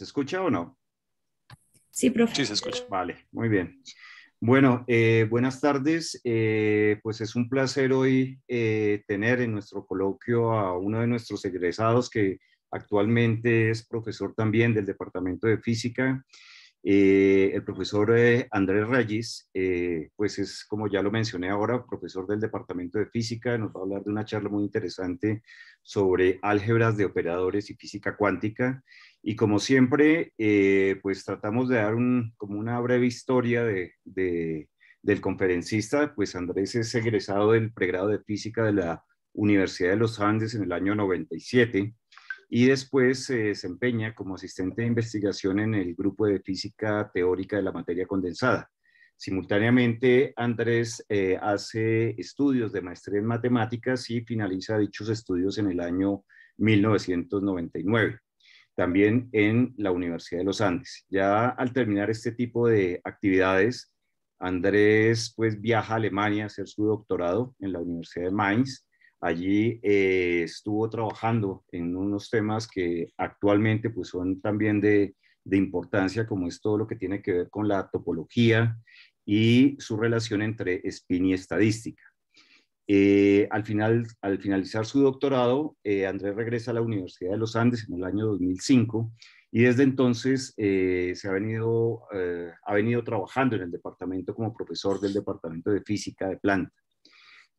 ¿Se escucha o no? Sí, profe. Sí, se escucha. Vale, muy bien. Bueno, eh, buenas tardes. Eh, pues es un placer hoy eh, tener en nuestro coloquio a uno de nuestros egresados que actualmente es profesor también del Departamento de Física eh, el profesor eh, Andrés Reyes, eh, pues es, como ya lo mencioné ahora, profesor del Departamento de Física, nos va a hablar de una charla muy interesante sobre álgebras de operadores y física cuántica. Y como siempre, pues tratamos de dar como una breve historia de, del conferencista, pues Andrés es egresado del pregrado de física de la Universidad de los Andes en el año 97 y después se desempeña como asistente de investigación en el grupo de física teórica de la materia condensada. Simultáneamente, Andrés eh, hace estudios de maestría en matemáticas y finaliza dichos estudios en el año 1999, también en la Universidad de los Andes. Ya al terminar este tipo de actividades, Andrés pues viaja a Alemania a hacer su doctorado en la Universidad de Mainz Allí eh, estuvo trabajando en unos temas que actualmente pues, son también de, importancia, como es todo lo que tiene que ver con la topología y su relación entre SPIN y estadística. Eh, al, final, al finalizar su doctorado, eh, Andrés regresa a la Universidad de los Andes en el año 2005 y desde entonces se ha venido, ha venido trabajando en el departamento como profesor del departamento de física de planta.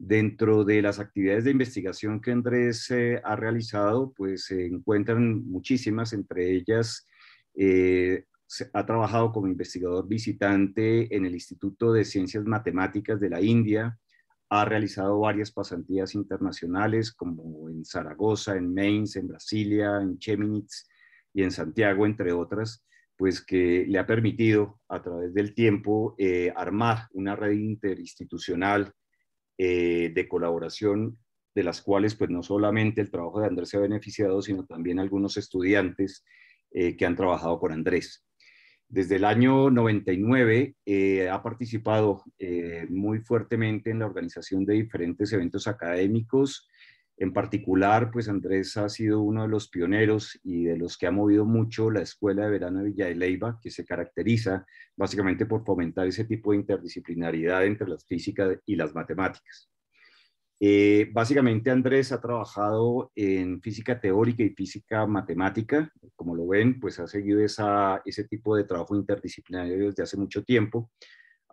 Dentro de las actividades de investigación que Andrés eh, ha realizado, pues se encuentran muchísimas, entre ellas eh, ha trabajado como investigador visitante en el Instituto de Ciencias Matemáticas de la India, ha realizado varias pasantías internacionales como en Zaragoza, en Mainz, en Brasilia, en Chemnitz y en Santiago, entre otras, pues que le ha permitido a través del tiempo eh, armar una red interinstitucional eh, de colaboración, de las cuales pues no solamente el trabajo de Andrés se ha beneficiado, sino también algunos estudiantes eh, que han trabajado con Andrés. Desde el año 99 eh, ha participado muy fuertemente en la organización de diferentes eventos académicos en particular, pues Andrés ha sido uno de los pioneros y de los que ha movido mucho la Escuela de Verano de Villa de Leyva, que se caracteriza básicamente por fomentar ese tipo de interdisciplinaridad entre las físicas y las matemáticas. Eh, básicamente Andrés ha trabajado en física teórica y física matemática. Como lo ven, pues ha seguido ese tipo de trabajo interdisciplinario desde hace mucho tiempo.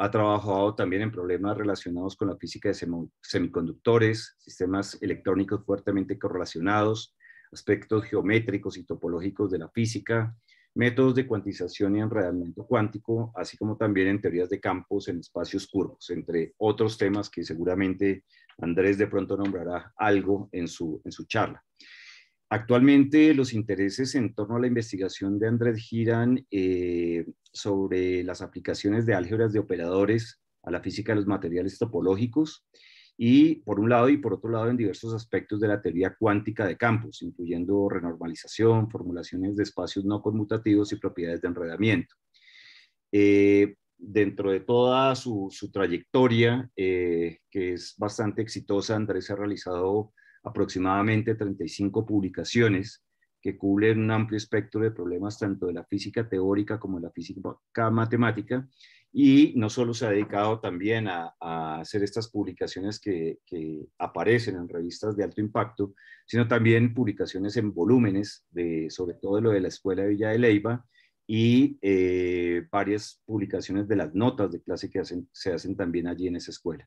Ha trabajado también en problemas relacionados con la física de semiconductores, sistemas electrónicos fuertemente correlacionados, aspectos geométricos y topológicos de la física, métodos de cuantización y enredamiento cuántico, así como también en teorías de campos en espacios curvos, entre otros temas que seguramente Andrés de pronto nombrará algo en su, en su charla. Actualmente los intereses en torno a la investigación de Andrés giran eh, sobre las aplicaciones de álgebras de operadores a la física de los materiales topológicos y por un lado y por otro lado en diversos aspectos de la teoría cuántica de campos, incluyendo renormalización, formulaciones de espacios no conmutativos y propiedades de enredamiento. Eh, dentro de toda su, trayectoria, eh, que es bastante exitosa, Andrés ha realizado aproximadamente 35 publicaciones que cubren un amplio espectro de problemas tanto de la física teórica como de la física matemática y no solo se ha dedicado también a, hacer estas publicaciones que, aparecen en revistas de alto impacto, sino también publicaciones en volúmenes, de, sobre todo de lo de la Escuela de Villa de Leiva y eh, varias publicaciones de las notas de clase que se hacen también allí en esa escuela.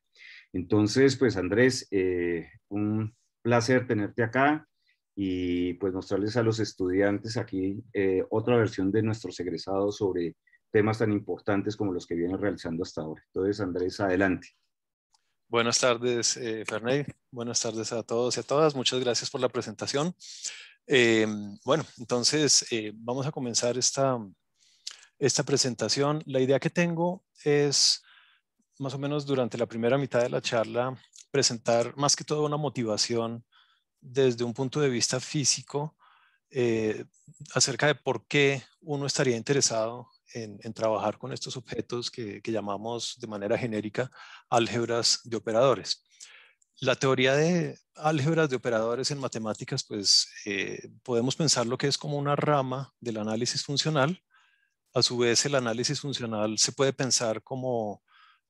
Entonces, pues Andrés, eh, un placer tenerte acá y pues mostrarles a los estudiantes aquí eh, otra versión de nuestros egresados sobre temas tan importantes como los que vienen realizando hasta ahora. Entonces, Andrés, adelante. Buenas tardes, eh, Ferney. Buenas tardes a todos y a todas. Muchas gracias por la presentación. Eh, bueno, entonces eh, vamos a comenzar esta, esta presentación. La idea que tengo es, más o menos durante la primera mitad de la charla, presentar más que todo una motivación desde un punto de vista físico eh, acerca de por qué uno estaría interesado en, trabajar con estos objetos que, llamamos de manera genérica álgebras de operadores. La teoría de álgebras de operadores en matemáticas, pues eh, podemos pensar lo que es como una rama del análisis funcional. A su vez, el análisis funcional se puede pensar como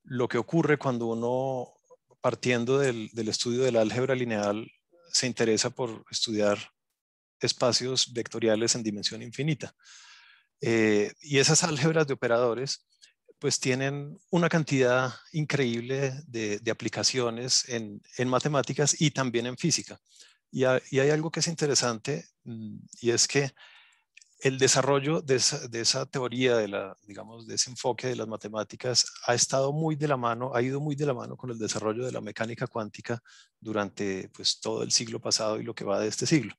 lo que ocurre cuando uno partiendo del, estudio estudio la álgebra lineal, se interesa por estudiar espacios vectoriales en dimensión infinita. Eh, y esas álgebras de operadores pues tienen una cantidad increíble de, aplicaciones en, matemáticas y también en física. y, hay algo que es interesante mm, y es que el desarrollo de esa, teoría, de la, digamos, de ese enfoque de las matemáticas ha estado muy de la mano, ha ido muy de la mano con el desarrollo de la mecánica cuántica durante pues, todo el siglo pasado y lo que va de este siglo.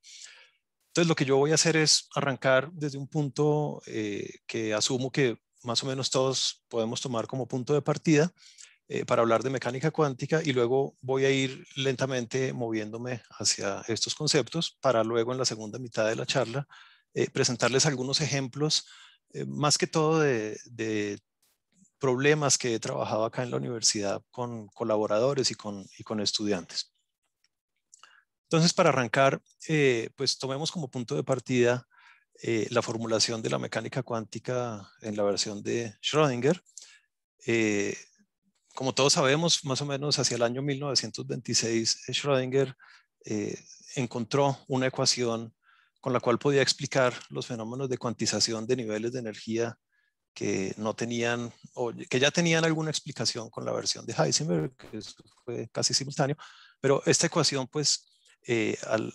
Entonces lo que yo voy a hacer es arrancar desde un punto eh, que asumo que más o menos todos podemos tomar como punto de partida eh, para hablar de mecánica cuántica y luego voy a ir lentamente moviéndome hacia estos conceptos para luego en la segunda mitad de la charla eh, presentarles algunos ejemplos, eh, más que todo de, problemas que he trabajado acá en la universidad con colaboradores y con, estudiantes. Entonces, para arrancar, eh, pues tomemos como punto de partida la formulación de la mecánica cuántica en la versión de Schrödinger como todos sabemos, más o menos hacia el año 1926, Schrödinger encontró una ecuación con la cual podía explicar los fenómenos de cuantización de niveles de energía que no tenían, o que ya tenían alguna explicación con la versión de Heisenberg, que fue casi simultáneo, pero esta ecuación, pues, eh, al,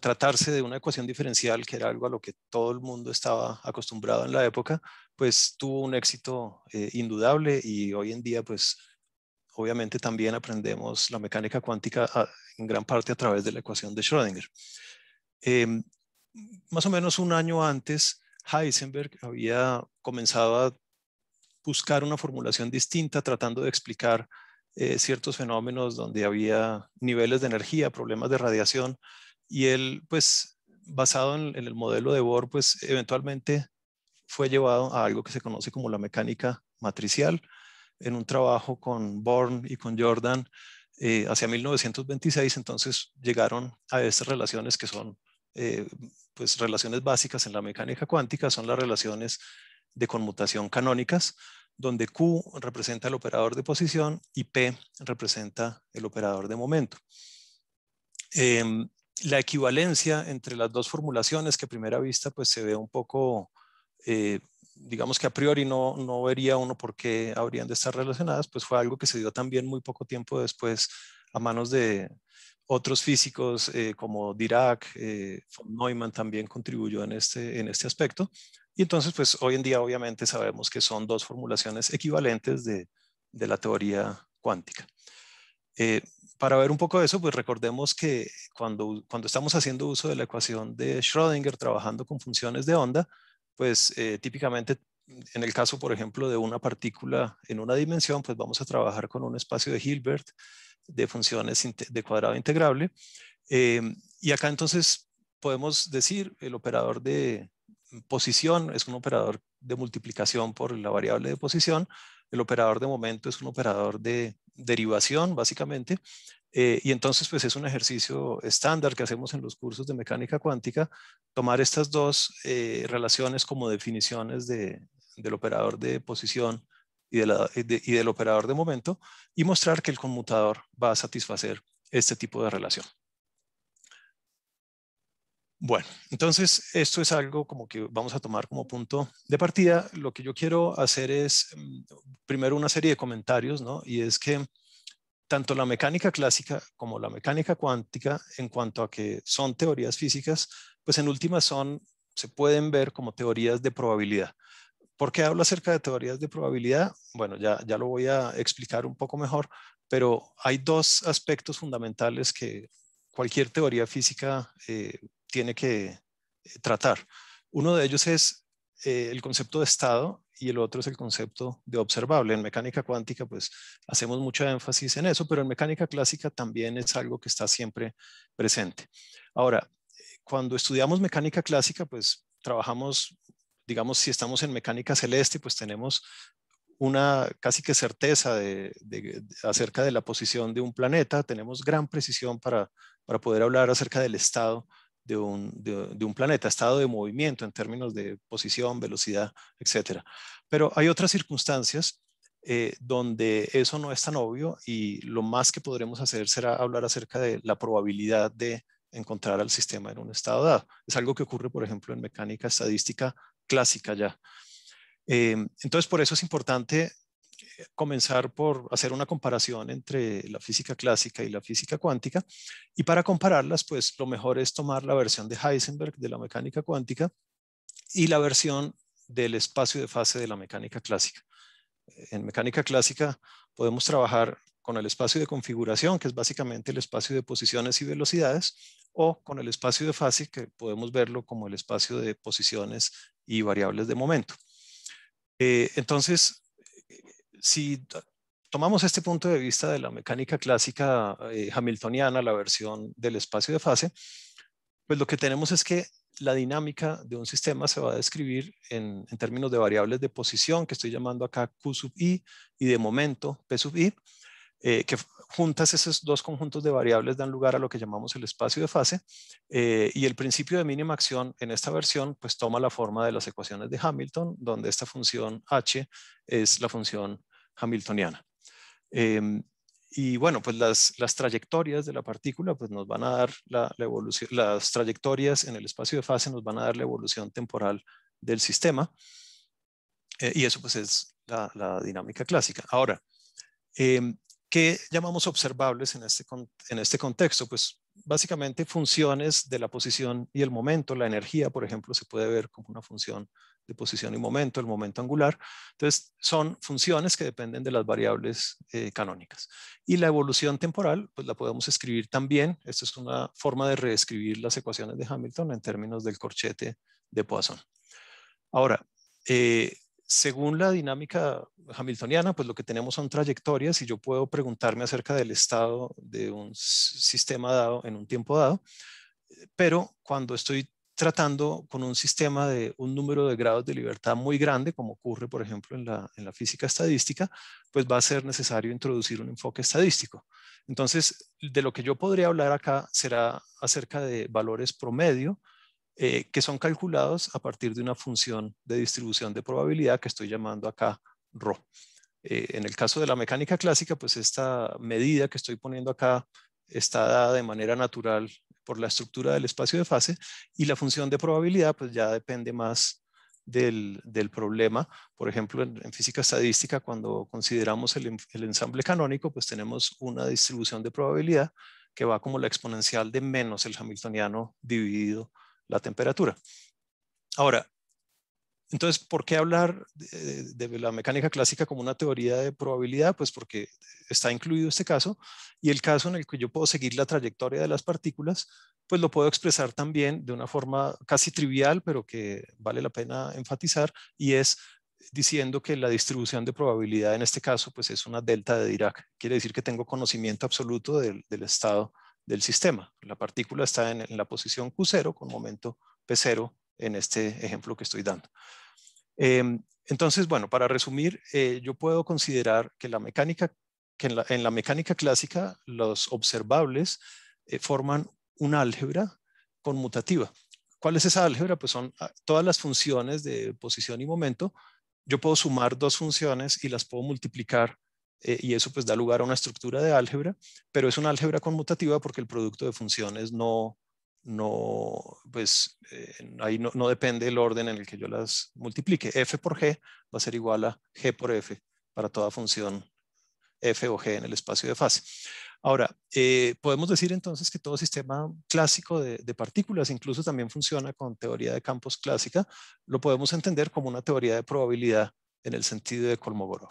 tratarse de una ecuación diferencial, que era algo a lo que todo el mundo estaba acostumbrado en la época, pues tuvo un éxito eh, indudable y hoy en día, pues, obviamente también aprendemos la mecánica cuántica ah, en gran parte a través de la ecuación de Schrödinger. Em, más o menos un año antes, Heisenberg había comenzado a buscar una formulación distinta tratando de explicar eh, ciertos fenómenos donde había niveles de energía, problemas de radiación, y él, pues, basado en, el modelo de Bohr, pues, eventualmente fue llevado a algo que se conoce como la mecánica matricial, en un trabajo con Born y con Jordan eh, hacia 1926, entonces llegaron a estas relaciones que son eh, pues relaciones básicas en la mecánica cuántica son las relaciones de conmutación canónicas, donde Q representa el operador de posición y P representa el operador de momento. Em, la equivalencia entre las dos formulaciones que a primera vista pues se ve un poco, eh, digamos que a priori no, no vería uno por qué habrían de estar relacionadas, pues fue algo que se dio también muy poco tiempo después a manos de otros físicos eh, como Dirac, eh, von Neumann también contribuyó en este, en este aspecto. Y entonces, pues hoy en día obviamente sabemos que son dos formulaciones equivalentes de, la teoría cuántica. Eh, para ver un poco de eso, pues recordemos que cuando, cuando estamos haciendo uso de la ecuación de Schrödinger trabajando con funciones de onda, pues típicamente en el caso, por ejemplo, de una partícula en una dimensión, pues vamos a trabajar con un espacio de Hilbert de funciones de cuadrado integrable. Em, y acá entonces podemos decir el operador de posición es un operador de multiplicación por la variable de posición, el operador de momento es un operador de derivación básicamente, eh, y entonces pues es un ejercicio estándar que hacemos en los cursos de mecánica cuántica, tomar estas dos eh, relaciones como definiciones del operador de posición y, del operador de momento y mostrar que el conmutador va a satisfacer este tipo de relación. Bueno, entonces esto es algo como que vamos a tomar como punto de partida. Lo que yo quiero hacer es mm, primero una serie de comentarios, ¿no? Y es que tanto la mecánica clásica como la mecánica cuántica, en cuanto a que son teorías físicas, pues en última son, se pueden ver como teorías de probabilidad. ¿Por qué hablo acerca de teorías de probabilidad? Bueno, ya, ya lo voy a explicar un poco mejor, pero hay dos aspectos fundamentales que cualquier teoría física eh, tiene que eh, tratar. Uno de ellos es eh, el concepto de estado y el otro es el concepto de observable. En mecánica cuántica, pues hacemos mucho énfasis en eso, pero en mecánica clásica también es algo que está siempre presente. Ahora, cuando estudiamos mecánica clásica, pues trabajamos digamos, si estamos en mecánica celeste, pues tenemos una casi que certeza de, acerca de la posición de un planeta, tenemos gran precisión para, para poder hablar acerca del estado de un, de un, planeta, estado de movimiento en términos de posición, velocidad, etc. Pero hay otras circunstancias eh, donde eso no es tan obvio y lo más que podremos hacer será hablar acerca de la probabilidad de encontrar al sistema en un estado dado. Es algo que ocurre, por ejemplo, en mecánica estadística clásica ya. Eh, entonces, por eso es importante eh, comenzar por hacer una comparación entre la física clásica y la física cuántica. Y para compararlas, pues lo mejor es tomar la versión de Heisenberg de la mecánica cuántica y la versión del espacio de fase de la mecánica clásica. En mecánica clásica podemos trabajar con el espacio de configuración, que es básicamente el espacio de posiciones y velocidades, o con el espacio de fase, que podemos verlo como el espacio de posiciones y variables de momento. Eh, entonces, eh, si tomamos este punto de vista de la mecánica clásica eh, hamiltoniana, la versión del espacio de fase, pues lo que tenemos es que la dinámica de un sistema se va a describir en, términos de variables de posición, que estoy llamando acá Q sub i, y de momento P sub i, que juntas esos dos conjuntos de variables dan lugar a lo que llamamos el espacio de fase eh, y el principio de mínima acción en esta versión pues toma la forma de las ecuaciones de Hamilton donde esta función h es la función hamiltoniana. Em, y bueno, pues las, trayectorias de la partícula pues nos van a dar la, evolución, las trayectorias en el espacio de fase nos van a dar la evolución temporal del sistema eh, y eso pues es la, dinámica clásica. Ahora, eh, ¿Qué llamamos observables en este, en este contexto? Pues básicamente funciones de la posición y el momento. La energía, por ejemplo, se puede ver como una función de posición y momento, el momento angular. Entonces, son funciones que dependen de las variables eh, canónicas. Y la evolución temporal, pues la podemos escribir también. Esta es una forma de reescribir las ecuaciones de Hamilton en términos del corchete de Poisson. Ahora, eh, según la dinámica hamiltoniana, pues lo que tenemos son trayectorias y yo puedo preguntarme acerca del estado de un sistema dado en un tiempo dado, eh, pero cuando estoy tratando con un sistema de un número de grados de libertad muy grande, como ocurre, por ejemplo, en la, en la física estadística, pues va a ser necesario introducir un enfoque estadístico. Entonces, de lo que yo podría hablar acá será acerca de valores promedio, eh, que son calculados a partir de una función de distribución de probabilidad que estoy llamando acá ρ. Eh, en el caso de la mecánica clásica, pues esta medida que estoy poniendo acá está dada de manera natural por la estructura del espacio de fase y la función de probabilidad pues ya depende más del, problema. Por ejemplo, en, física estadística, cuando consideramos el, el ensamble canónico, pues tenemos una distribución de probabilidad que va como la exponencial de menos el hamiltoniano dividido la temperatura. Ahora, entonces, ¿por qué hablar de, la mecánica clásica como una teoría de probabilidad? Pues porque está incluido este caso y el caso en el que yo puedo seguir la trayectoria de las partículas, pues lo puedo expresar también de una forma casi trivial, pero que vale la pena enfatizar y es diciendo que la distribución de probabilidad en este caso pues es una delta de Dirac. Quiere decir que tengo conocimiento absoluto del, del estado del sistema. La partícula está en, la posición Q0 con momento P0 en este ejemplo que estoy dando. Em, entonces, bueno, para resumir, eh, yo puedo considerar que, la mecánica, que en, la, mecánica clásica los observables eh, forman una álgebra conmutativa. ¿Cuál es esa álgebra? Pues son ah, todas las funciones de posición y momento. Yo puedo sumar dos funciones y las puedo multiplicar eh, y eso pues da lugar a una estructura de álgebra, pero es una álgebra conmutativa porque el producto de funciones no, no pues eh, ahí no, depende el orden en el que yo las multiplique. f por g va a ser igual a g por f para toda función f o g en el espacio de fase. Ahora, eh, podemos decir entonces que todo sistema clásico de, partículas incluso también funciona con teoría de campos clásica, lo podemos entender como una teoría de probabilidad en el sentido de Kolmogorov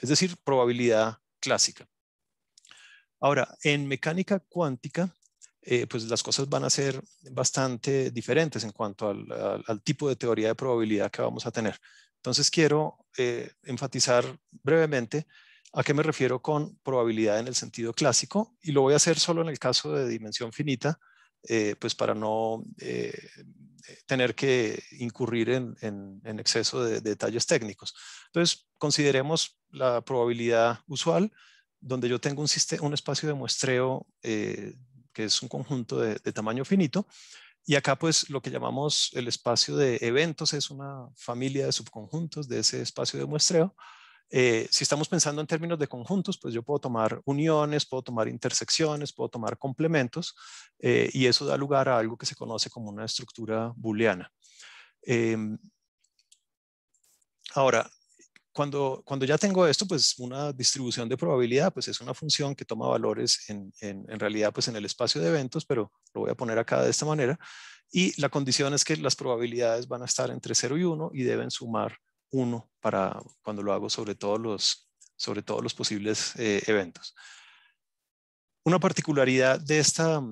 es decir, probabilidad clásica. Ahora, en mecánica cuántica, eh, pues las cosas van a ser bastante diferentes en cuanto al, tipo de teoría de probabilidad que vamos a tener. Entonces quiero eh, enfatizar brevemente a qué me refiero con probabilidad en el sentido clásico y lo voy a hacer solo en el caso de dimensión finita eh, pues para no eh, tener que incurrir en, exceso de, detalles técnicos. Entonces, consideremos la probabilidad usual, donde yo tengo un, un espacio de muestreo eh, que es un conjunto de, de tamaño finito, y acá pues lo que llamamos el espacio de eventos es una familia de subconjuntos de ese espacio de muestreo, eh, si estamos pensando en términos de conjuntos, pues yo puedo tomar uniones, puedo tomar intersecciones, puedo tomar complementos, eh, y eso da lugar a algo que se conoce como una estructura booleana. Em, ahora, cuando, cuando, ya tengo esto, pues una distribución de probabilidad, pues es una función que toma valores en, en, en realidad pues en el espacio de eventos, pero lo voy a poner acá de esta manera. Y la condición es que las probabilidades van a estar entre 0 y 1 y deben sumar uno para cuando lo hago sobre todos los, sobre todos los posibles eh, eventos. Una particularidad de esta,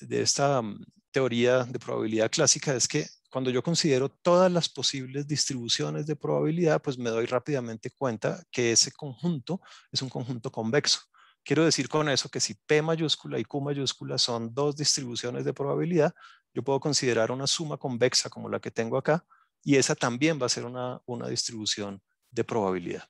de esta mm, teoría de probabilidad clásica es que cuando yo considero todas las posibles distribuciones de probabilidad, pues me doy rápidamente cuenta que ese conjunto es un conjunto convexo. Quiero decir con eso que si P mayúscula y Q mayúscula son dos distribuciones de probabilidad, yo puedo considerar una suma convexa como la que tengo acá y esa también va a ser una, distribución de probabilidad.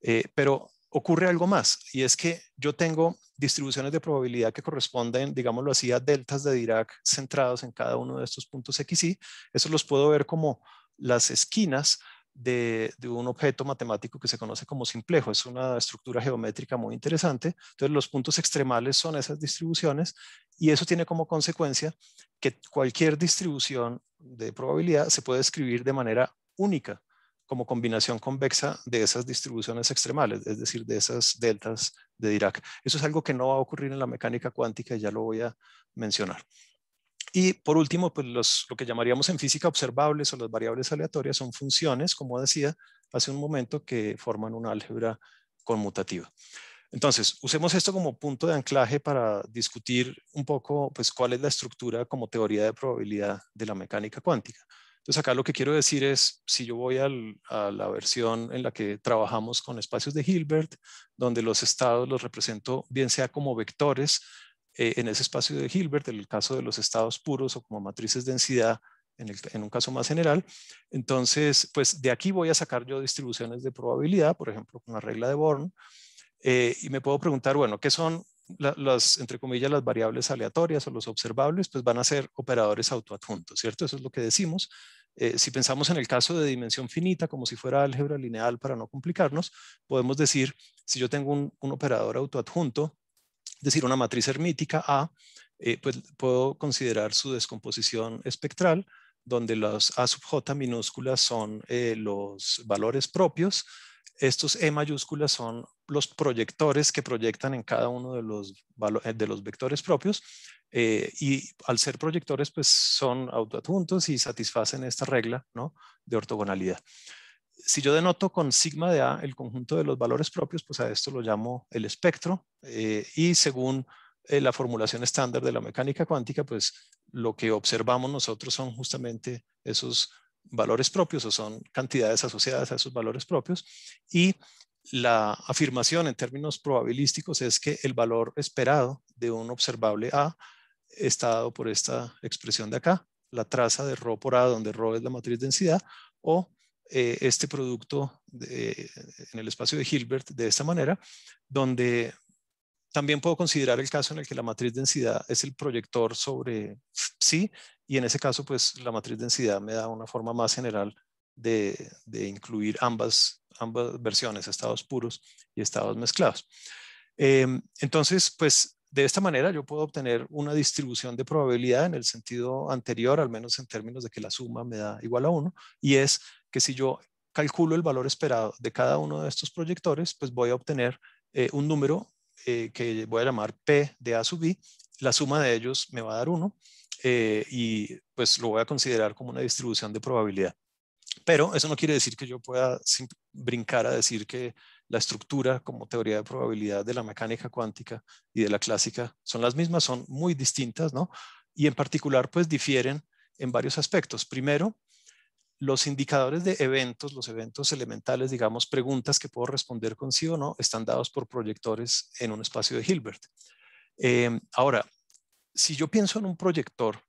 Eh, pero ocurre algo más y es que yo tengo distribuciones de probabilidad que corresponden, digámoslo así, a deltas de Dirac centrados en cada uno de estos puntos X, Y. Eso los puedo ver como las esquinas de, un objeto matemático que se conoce como simplejo. Es una estructura geométrica muy interesante. Entonces los puntos extremales son esas distribuciones y eso tiene como consecuencia que cualquier distribución de probabilidad se puede escribir de manera única como combinación convexa de esas distribuciones extremales, es decir, de esas deltas de Dirac. Eso es algo que no va a ocurrir en la mecánica cuántica, y ya lo voy a mencionar. Y por último, pues lo que llamaríamos en física observables o las variables aleatorias son funciones, como decía hace un momento, que forman una álgebra conmutativa. Entonces, usemos esto como punto de anclaje para discutir un poco pues, cuál es la estructura como teoría de probabilidad de la mecánica cuántica. Entonces, acá lo que quiero decir es, si yo voy a la versión en la que trabajamos con espacios de Hilbert, donde los estados los represento bien sea como vectores eh, en ese espacio de Hilbert, en el caso de los estados puros o como matrices de densidad, en, un caso más general. Entonces, pues de aquí voy a sacar yo distribuciones de probabilidad, por ejemplo, con la regla de Born, eh, y me puedo preguntar, bueno, ¿qué son las, entre comillas, las variables aleatorias o los observables? Pues van a ser operadores autoadjuntos, ¿cierto? Eso es lo que decimos. Eh, si pensamos en el caso de dimensión finita, como si fuera álgebra lineal para no complicarnos, podemos decir, si yo tengo un, un operador autoadjunto, decir, una matriz hermítica A, eh, pues puedo considerar su descomposición espectral, donde los A sub J minúsculas son eh, los valores propios, estos E mayúsculas son los proyectores que proyectan en cada uno de los, eh, de los vectores propios y al ser proyectores pues son autoadjuntos y satisfacen esta regla ¿no? de ortogonalidad si yo denoto con sigma de A el conjunto de los valores propios, pues a esto lo llamo el espectro. Eh, y según eh, la formulación estándar de la mecánica cuántica, pues lo que observamos nosotros son justamente esos valores propios o son cantidades asociadas a esos valores propios. Y la afirmación en términos probabilísticos es que el valor esperado de un observable A está dado por esta expresión de acá, la traza de ρ por A, donde ρ es la matriz densidad, o eh, este producto en el espacio de Hilbert de esta manera, donde también puedo considerar el caso en el que la matriz densidad es el proyector sobre sí y en ese caso pues la matriz densidad me da una forma más general de, incluir ambas, ambas versiones, estados puros y estados mezclados. Em, entonces pues de esta manera yo puedo obtener una distribución de probabilidad en el sentido anterior, al menos en términos de que la suma me da igual a 1, y es que si yo calculo el valor esperado de cada uno de estos proyectores, pues voy a obtener eh, un número eh, que voy a llamar P de A sub I, la suma de ellos me va a dar uno eh, y pues lo voy a considerar como una distribución de probabilidad. Pero eso no quiere decir que yo pueda brincar a decir que la estructura como teoría de probabilidad de la mecánica cuántica y de la clásica son las mismas, son muy distintas, ¿no? Y en particular pues difieren en varios aspectos. Primero, los indicadores de eventos, los eventos elementales, digamos, preguntas que puedo responder con sí o no, están dados por proyectores en un espacio de Hilbert. Em, ahora, si yo pienso en un proyector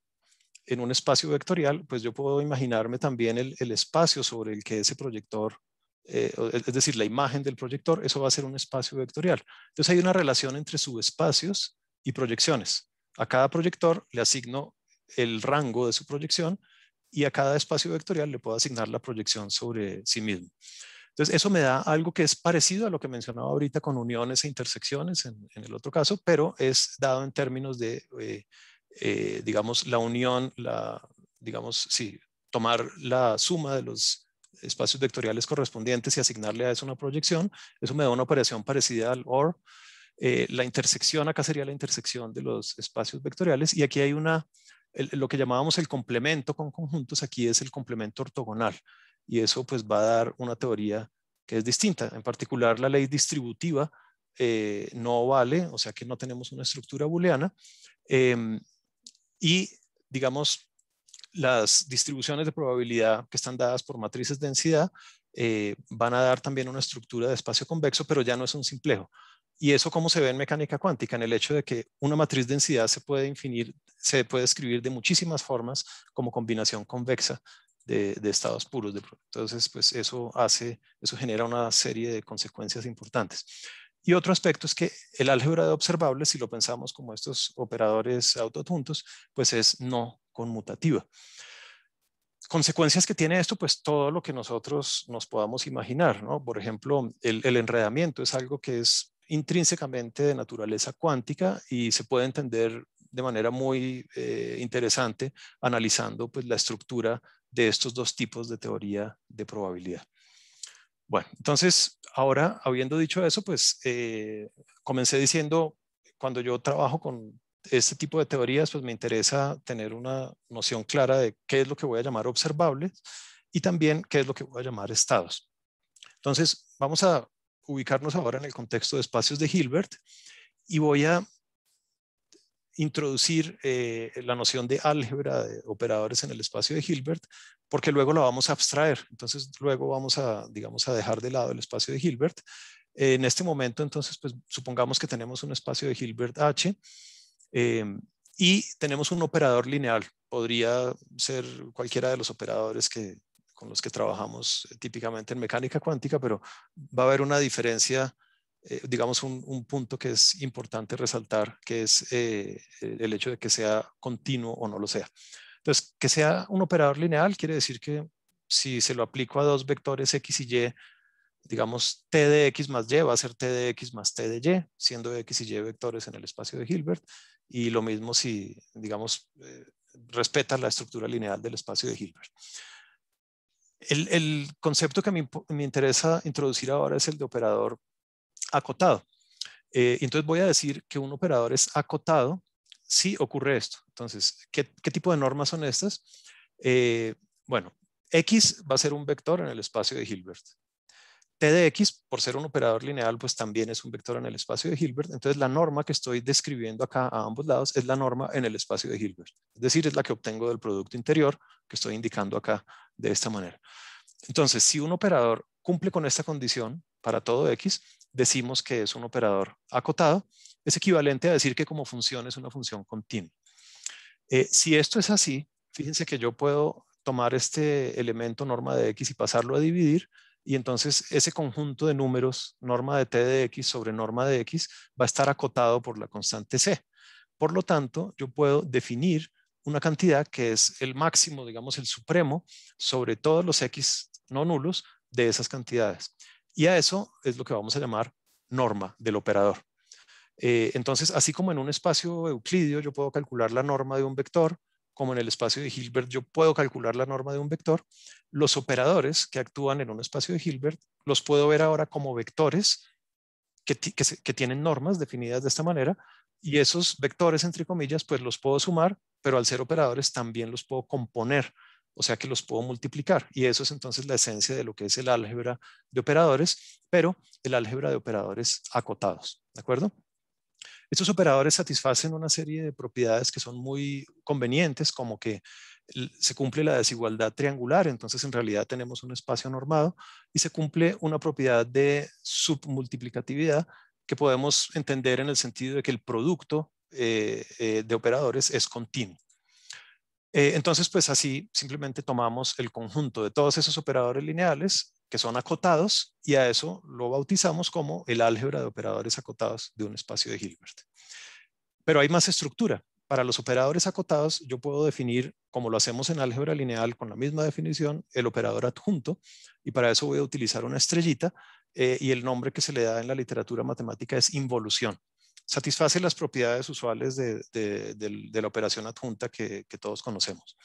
en un espacio vectorial, pues yo puedo imaginarme también el, espacio sobre el que ese proyector, eh, es decir, la imagen del proyector, eso va a ser un espacio vectorial. Entonces hay una relación entre subespacios y proyecciones. A cada proyector le asigno el rango de su proyección y a cada espacio vectorial le puedo asignar la proyección sobre sí mismo. Entonces, eso me da algo que es parecido a lo que mencionaba ahorita con uniones e intersecciones en, el otro caso, pero es dado en términos de, eh, eh, digamos, la unión, la, digamos, sí, tomar la suma de los espacios vectoriales correspondientes y asignarle a eso una proyección, eso me da una operación parecida al OR. Eh, la intersección, acá sería la intersección de los espacios vectoriales, y aquí hay una lo que llamábamos el complemento con conjuntos, aquí es el complemento ortogonal. Y eso pues va a dar una teoría que es distinta. En particular, la ley distributiva eh, no vale, o sea que no tenemos una estructura booleana. Em, y, digamos, las distribuciones de probabilidad que están dadas por matrices de densidad eh, van a dar también una estructura de espacio convexo, pero ya no es un simplejo. ¿Y eso como se ve en mecánica cuántica? En el hecho de que una matriz densidad se puede definir, se puede escribir de muchísimas formas como combinación convexa de, estados puros. De, entonces, pues eso hace, eso genera una serie de consecuencias importantes. Y otro aspecto es que el álgebra de observables, si lo pensamos como estos operadores autoadjuntos pues es no conmutativa consecuencias que tiene esto, pues todo lo que nosotros nos podamos imaginar, ¿no? Por ejemplo, el, enredamiento es algo que es intrínsecamente de naturaleza cuántica y se puede entender de manera muy eh, interesante analizando pues, la estructura de estos dos tipos de teoría de probabilidad. Bueno, entonces, ahora, habiendo dicho eso, pues eh, comencé diciendo, cuando yo trabajo con este tipo de teorías, pues me interesa tener una noción clara de qué es lo que voy a llamar observables y también qué es lo que voy a llamar estados. Entonces, vamos a ubicarnos ahora en el contexto de espacios de Hilbert y voy a introducir eh, la noción de álgebra de operadores en el espacio de Hilbert, porque luego la vamos a abstraer. Entonces, luego vamos a, digamos, a dejar de lado el espacio de Hilbert. Eh, en este momento, entonces, pues, supongamos que tenemos un espacio de Hilbert H em, y tenemos un operador lineal. Podría ser cualquiera de los operadores que, con los que trabajamos eh, típicamente en mecánica cuántica, pero va a haber una diferencia, eh, digamos, un, punto que es importante resaltar, que es eh, el hecho de que sea continuo o no lo sea. Entonces, que sea un operador lineal quiere decir que si se lo aplico a dos vectores x y y, digamos, t de x más y va a ser t de x más t de y, siendo x y y vectores en el espacio de Hilbert, y lo mismo si, digamos, respeta la estructura lineal del espacio de Hilbert. El, concepto que me, me, interesa introducir ahora es el de operador acotado. Eh, entonces voy a decir que un operador es acotado si ocurre esto. Entonces, ¿qué, tipo de normas son estas? Eh, bueno, X va a ser un vector en el espacio de Hilbert. T de X, por ser un operador lineal, pues también es un vector en el espacio de Hilbert. Entonces la norma que estoy describiendo acá a ambos lados es la norma en el espacio de Hilbert. Es decir, es la que obtengo del producto interior que estoy indicando acá de esta manera. Entonces, si un operador cumple con esta condición para todo X, decimos que es un operador acotado. Es equivalente a decir que como función es una función continua. Eh, si esto es así, fíjense que yo puedo tomar este elemento norma de X y pasarlo a dividir y entonces ese conjunto de números, norma de t de x sobre norma de x, va a estar acotado por la constante c. Por lo tanto, yo puedo definir una cantidad que es el máximo, digamos el supremo, sobre todos los x no nulos de esas cantidades. Y a eso es lo que vamos a llamar norma del operador. Eh, entonces, así como en un espacio euclidio yo puedo calcular la norma de un vector, como en el espacio de Hilbert yo puedo calcular la norma de un vector, los operadores que actúan en un espacio de Hilbert los puedo ver ahora como vectores que, tienen normas definidas de esta manera y esos vectores, entre comillas, pues los puedo sumar, pero al ser operadores también los puedo componer, o sea que los puedo multiplicar y eso es entonces la esencia de lo que es el álgebra de operadores, pero el álgebra de operadores acotados, ¿de acuerdo? Estos operadores satisfacen una serie de propiedades que son muy convenientes, como que se cumple la desigualdad triangular, entonces en realidad tenemos un espacio normado y se cumple una propiedad de submultiplicatividad que podemos entender en el sentido de que el producto eh, eh, de operadores es continuo. Eh, entonces, pues así simplemente tomamos el conjunto de todos esos operadores lineales que son acotados y a eso lo bautizamos como el álgebra de operadores acotados de un espacio de Hilbert. Pero hay más estructura. Para los operadores acotados yo puedo definir, como lo hacemos en álgebra lineal con la misma definición, el operador adjunto y para eso voy a utilizar una estrellita eh, y el nombre que se le da en la literatura matemática es involución. Satisface las propiedades usuales de, la operación adjunta que todos conocemos.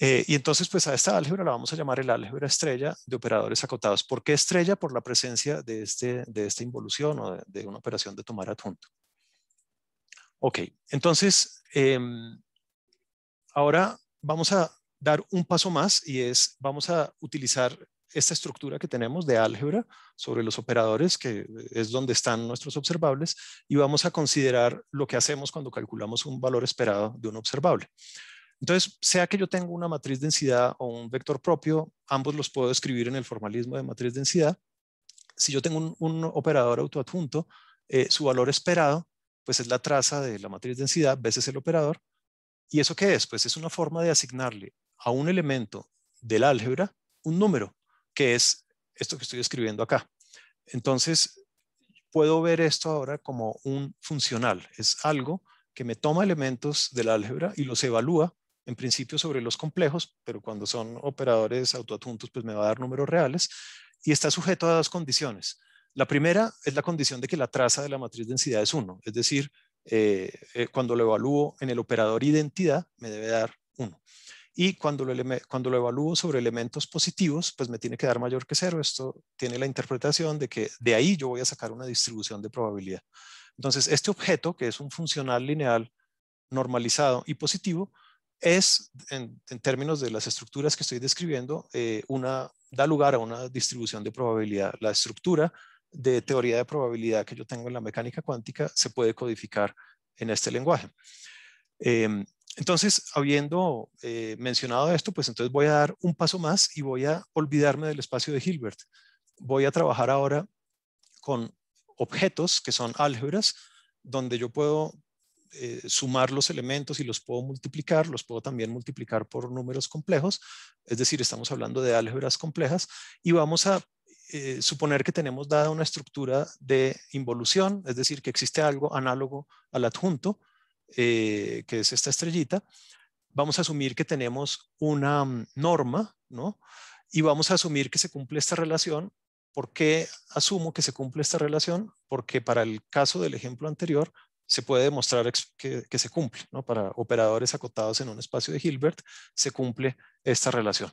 Eh, y entonces, pues a esta álgebra la vamos a llamar el álgebra estrella de operadores acotados. ¿Por qué estrella? Por la presencia de, este, de esta involución o de, una operación de tomar adjunto. Ok, entonces, em, ahora vamos a dar un paso más y es, vamos a utilizar esta estructura que tenemos de álgebra sobre los operadores, que es donde están nuestros observables, y vamos a considerar lo que hacemos cuando calculamos un valor esperado de un observable. Entonces, sea que yo tengo una matriz densidad o un vector propio, ambos los puedo escribir en el formalismo de matriz densidad. Si yo tengo un, operador autoadjunto, eh, su valor esperado, pues es la traza de la matriz densidad veces el operador. ¿Y eso qué es? Pues es una forma de asignarle a un elemento del álgebra un número, que es esto que estoy escribiendo acá. Entonces, puedo ver esto ahora como un funcional. Es algo que me toma elementos del álgebra y los evalúa en principio sobre los complejos, pero cuando son operadores autoadjuntos, pues me va a dar números reales, y está sujeto a dos condiciones. La primera es la condición de que la traza de la matriz densidad es 1, es decir, eh, eh, cuando lo evalúo en el operador identidad, me debe dar 1. Y cuando lo, cuando lo evalúo sobre elementos positivos, pues me tiene que dar mayor que 0. Esto tiene la interpretación de que de ahí yo voy a sacar una distribución de probabilidad. Entonces, este objeto, que es un funcional lineal normalizado y positivo, es, en, términos de las estructuras que estoy describiendo, eh, una, da lugar a una distribución de probabilidad. La estructura de teoría de probabilidad que yo tengo en la mecánica cuántica se puede codificar en este lenguaje. Em, entonces, habiendo eh, mencionado esto, pues entonces voy a dar un paso más y voy a olvidarme del espacio de Hilbert. Voy a trabajar ahora con objetos que son álgebras, donde yo puedo eh, sumar los elementos y los puedo multiplicar, los puedo también multiplicar por números complejos, es decir, estamos hablando de álgebras complejas y vamos a eh, suponer que tenemos dada una estructura de involución, es decir, que existe algo análogo al adjunto, eh, que es esta estrellita, vamos a asumir que tenemos una mm, norma, ¿no? Y vamos a asumir que se cumple esta relación. ¿Por qué asumo que se cumple esta relación? Porque para el caso del ejemplo anterior, se puede demostrar que, se cumple. ¿no? Para operadores acotados en un espacio de Hilbert se cumple esta relación.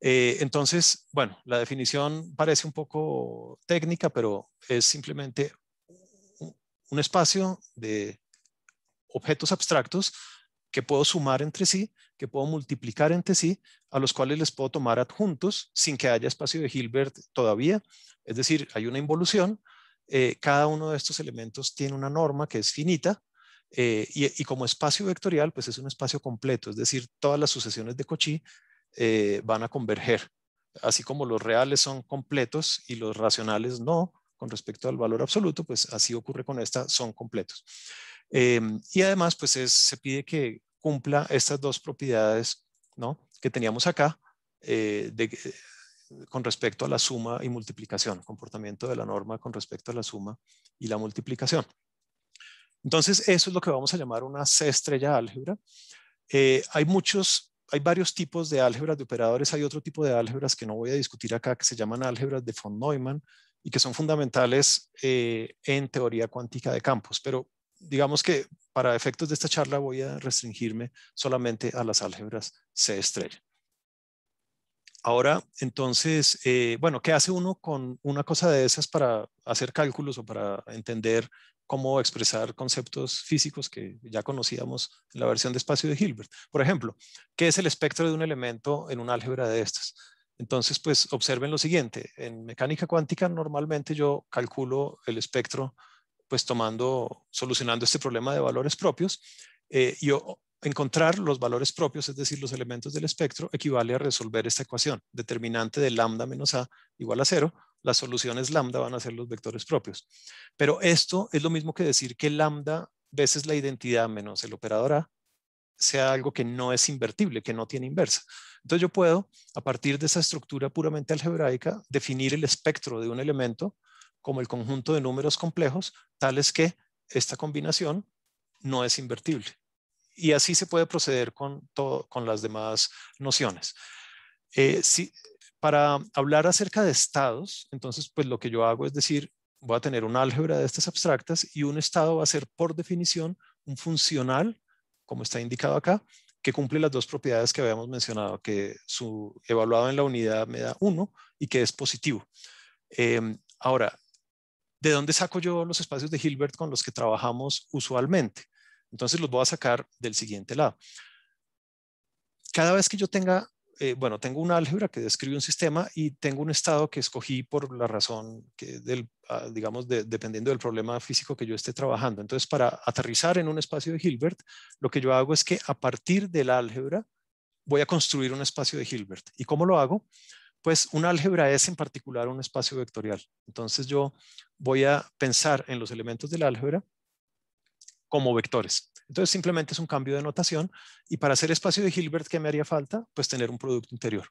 Eh, entonces, bueno, la definición parece un poco técnica, pero es simplemente un espacio de objetos abstractos que puedo sumar entre sí, que puedo multiplicar entre sí, a los cuales les puedo tomar adjuntos sin que haya espacio de Hilbert todavía. Es decir, hay una involución eh, cada uno de estos elementos tiene una norma que es finita eh, y, como espacio vectorial, pues es un espacio completo, es decir, todas las sucesiones de Cauchy eh, van a converger, así como los reales son completos y los racionales no, con respecto al valor absoluto, pues así ocurre con esta, son completos. Em, y además, pues se pide que cumpla estas dos propiedades ¿no? que teníamos acá, de, que, con respecto a la suma y multiplicación, comportamiento de la norma con respecto a la suma y la multiplicación. Entonces, eso es lo que vamos a llamar una C estrella álgebra. Eh, hay muchos, hay varios tipos de álgebras de operadores, hay otro tipo de álgebras que no voy a discutir acá, que se llaman álgebras de von Neumann y que son fundamentales eh, en teoría cuántica de campos, pero digamos que para efectos de esta charla voy a restringirme solamente a las álgebras C estrella. Ahora, entonces, eh, bueno, ¿qué hace uno con una cosa de esas para hacer cálculos o para entender cómo expresar conceptos físicos que ya conocíamos en la versión de espacio de Hilbert? Por ejemplo, ¿qué es el espectro de un elemento en un álgebra de estas? Entonces, pues observen lo siguiente, en mecánica cuántica normalmente yo calculo el espectro pues tomando, solucionando este problema de valores propios, eh, yo encontrar los valores propios, es decir, los elementos del espectro, equivale a resolver esta ecuación. Determinante de lambda menos a igual a cero, las soluciones lambda van a ser los vectores propios. Pero esto es lo mismo que decir que lambda veces la identidad menos el operador a sea algo que no es invertible, que no tiene inversa. Entonces yo puedo, a partir de esa estructura puramente algebraica, definir el espectro de un elemento como el conjunto de números complejos, tales que esta combinación no es invertible y así se puede proceder con, las demás nociones. Eh, para hablar acerca de estados, entonces pues lo que yo hago es decir, voy a tener un álgebra de estas abstractas y un estado va a ser por definición un funcional, como está indicado acá, que cumple las dos propiedades que habíamos mencionado, que su evaluado en la unidad me da 1 y que es positivo. Em, ahora, ¿de dónde saco yo los espacios de Hilbert con los que trabajamos usualmente? Entonces los voy a sacar del siguiente lado. Cada vez que yo tenga, eh, bueno, tengo una álgebra que describe un sistema y tengo un estado que escogí por la razón, que del, ah, digamos, dependiendo del problema físico que yo esté trabajando. Entonces, para aterrizar en un espacio de Hilbert, lo que yo hago es que a partir del álgebra voy a construir un espacio de Hilbert. ¿Y cómo lo hago? pues un álgebra es en particular un espacio vectorial. Entonces yo voy a pensar en los elementos del álgebra como vectores. Entonces simplemente es un cambio de notación y para hacer espacio de Hilbert, ¿qué me haría falta? Pues tener un producto interior.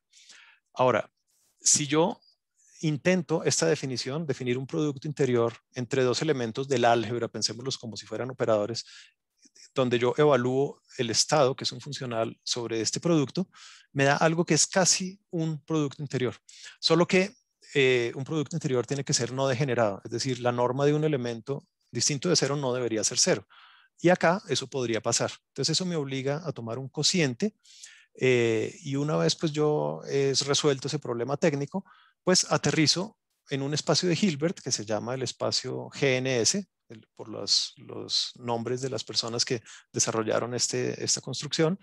Ahora, si yo intento esta definición, definir un producto interior entre dos elementos del álgebra, pensémoslos como si fueran operadores, donde yo evalúo el estado, que es un funcional, sobre este producto, me da algo que es casi un producto interior. Solo que eh, un producto interior tiene que ser no degenerado, es decir, la norma de un elemento distinto de cero no debería ser cero. Y acá eso podría pasar. Entonces eso me obliga a tomar un cociente eh, y una vez pues yo he resuelto ese problema técnico, pues aterrizo en un espacio de Hilbert que se llama el espacio GNS, por los, los, nombres de las personas que desarrollaron este, esta construcción.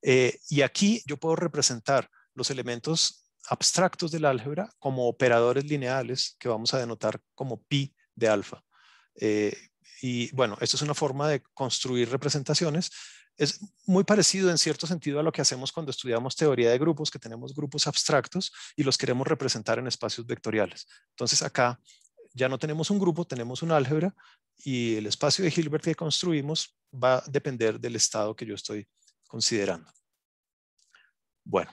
Eh, y aquí yo puedo representar los elementos abstractos del álgebra como operadores lineales que vamos a denotar como pi de alfa. Eh, y bueno, esto es una forma de construir representaciones. Es muy parecido en cierto sentido a lo que hacemos cuando estudiamos teoría de grupos, que tenemos grupos abstractos y los queremos representar en espacios vectoriales. Entonces acá ya no tenemos un grupo, tenemos un álgebra y el espacio de Hilbert que construimos va a depender del estado que yo estoy considerando. Bueno,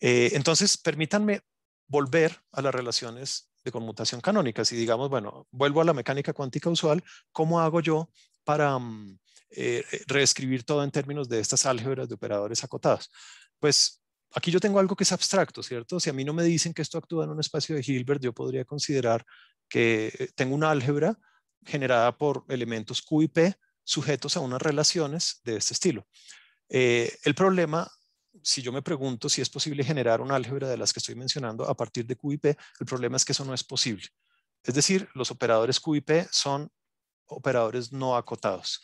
eh, entonces permítanme volver a las relaciones de conmutación canónica. Si digamos, bueno, vuelvo a la mecánica cuántica usual, ¿cómo hago yo para mm, eh, eh, reescribir todo en términos de estas álgebras de operadores acotados? Pues aquí yo tengo algo que es abstracto, ¿cierto? Si a mí no me dicen que esto actúa en un espacio de Hilbert, yo podría considerar que eh, tengo una álgebra generada por elementos Q y P sujetos a unas relaciones de este estilo. el problema si yo me pregunto si es posible generar una álgebra de las que estoy mencionando a partir de QIP, el problema es que eso no es posible. Es decir, los operadores QIP son operadores no acotados.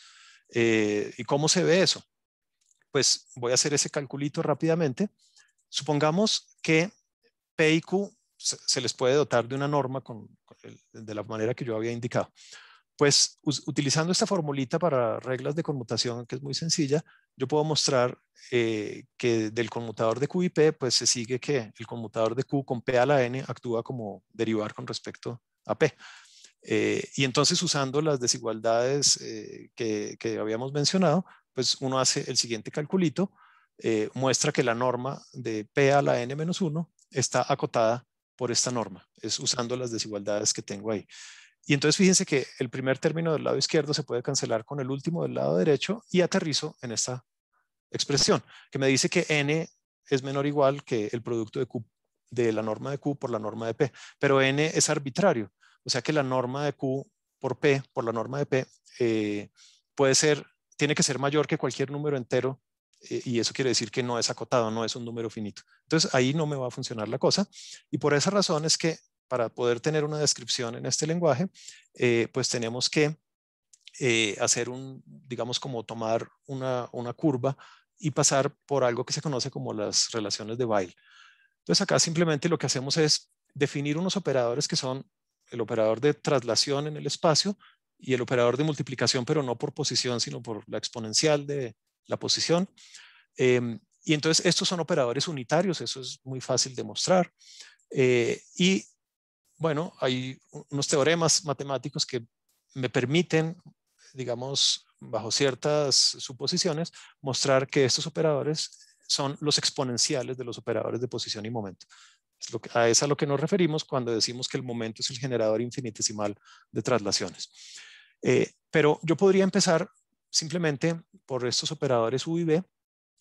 Eh, ¿Y cómo se ve eso? Pues voy a hacer ese calculito rápidamente. Supongamos que P y Q se, les puede dotar de una norma con, de la manera que yo había indicado pues utilizando esta formulita para reglas de conmutación, que es muy sencilla, yo puedo mostrar eh, que del conmutador de Q y P, pues se sigue que el conmutador de Q con P a la N actúa como derivar con respecto a P. Eh, y entonces usando las desigualdades eh, que, que, habíamos mencionado, pues uno hace el siguiente calculito, muestra que la norma de P a la N menos 1 está acotada por esta norma, es usando las desigualdades que tengo ahí. Y entonces fíjense que el primer término del lado izquierdo se puede cancelar con el último del lado derecho y aterrizo en esta expresión que me dice que n es menor o igual que el producto de Q de la norma de Q por la norma de P, pero n es arbitrario, o sea que la norma de Q por P, por la norma de P, eh, puede ser, tiene que ser mayor que cualquier número entero eh, y eso quiere decir que no es acotado, no es un número finito. Entonces ahí no me va a funcionar la cosa y por esa razón es que para poder tener una descripción en este lenguaje, eh, pues tenemos que eh, hacer un, digamos, como tomar una, curva y pasar por algo que se conoce como las relaciones de Weil. Entonces acá simplemente lo que hacemos es definir unos operadores que son el operador de traslación en el espacio y el operador de multiplicación, pero no por posición, sino por la exponencial de la posición. Em, y entonces estos son operadores unitarios, eso es muy fácil de mostrar. Eh, y bueno, hay unos teoremas matemáticos que me permiten, digamos, bajo ciertas suposiciones, mostrar que estos operadores son los exponenciales de los operadores de posición y momento. Es a eso a lo que nos referimos cuando decimos que el momento es el generador infinitesimal de traslaciones. Eh, pero yo podría empezar simplemente por estos operadores U y B,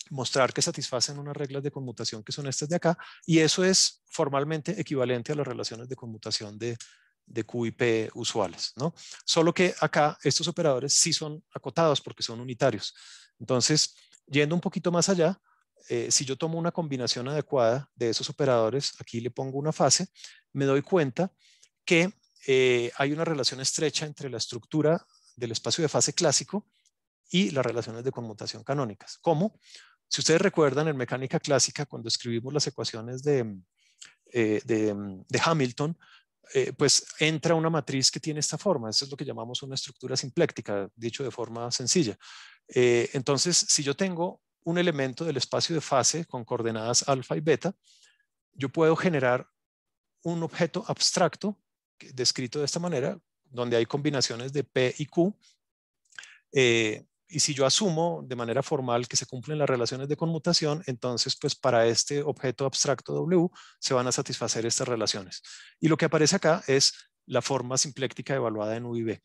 mostrar que satisfacen unas reglas de conmutación que son estas de acá, y eso es formalmente equivalente a las relaciones de conmutación de, de Q y P usuales, ¿no? Solo que acá estos operadores sí son acotados porque son unitarios. Entonces, yendo un poquito más allá, eh, si yo tomo una combinación adecuada de esos operadores, aquí le pongo una fase, me doy cuenta que eh, hay una relación estrecha entre la estructura del espacio de fase clásico y las relaciones de conmutación canónicas. ¿Cómo? Si ustedes recuerdan, en mecánica clásica, cuando escribimos las ecuaciones de, mm, eh, mm, Hamilton, eh, pues entra una matriz que tiene esta forma. Eso es lo que llamamos una estructura simpléctica, dicho de forma sencilla. Eh, entonces, si yo tengo un elemento del espacio de fase con coordenadas alfa y beta, yo puedo generar un objeto abstracto descrito de esta manera, donde hay combinaciones de P y Q, eh, y si yo asumo de manera formal que se cumplen las relaciones de conmutación, entonces pues para este objeto abstracto W se van a satisfacer estas relaciones. Y lo que aparece acá es la forma simpléctica evaluada en U y B.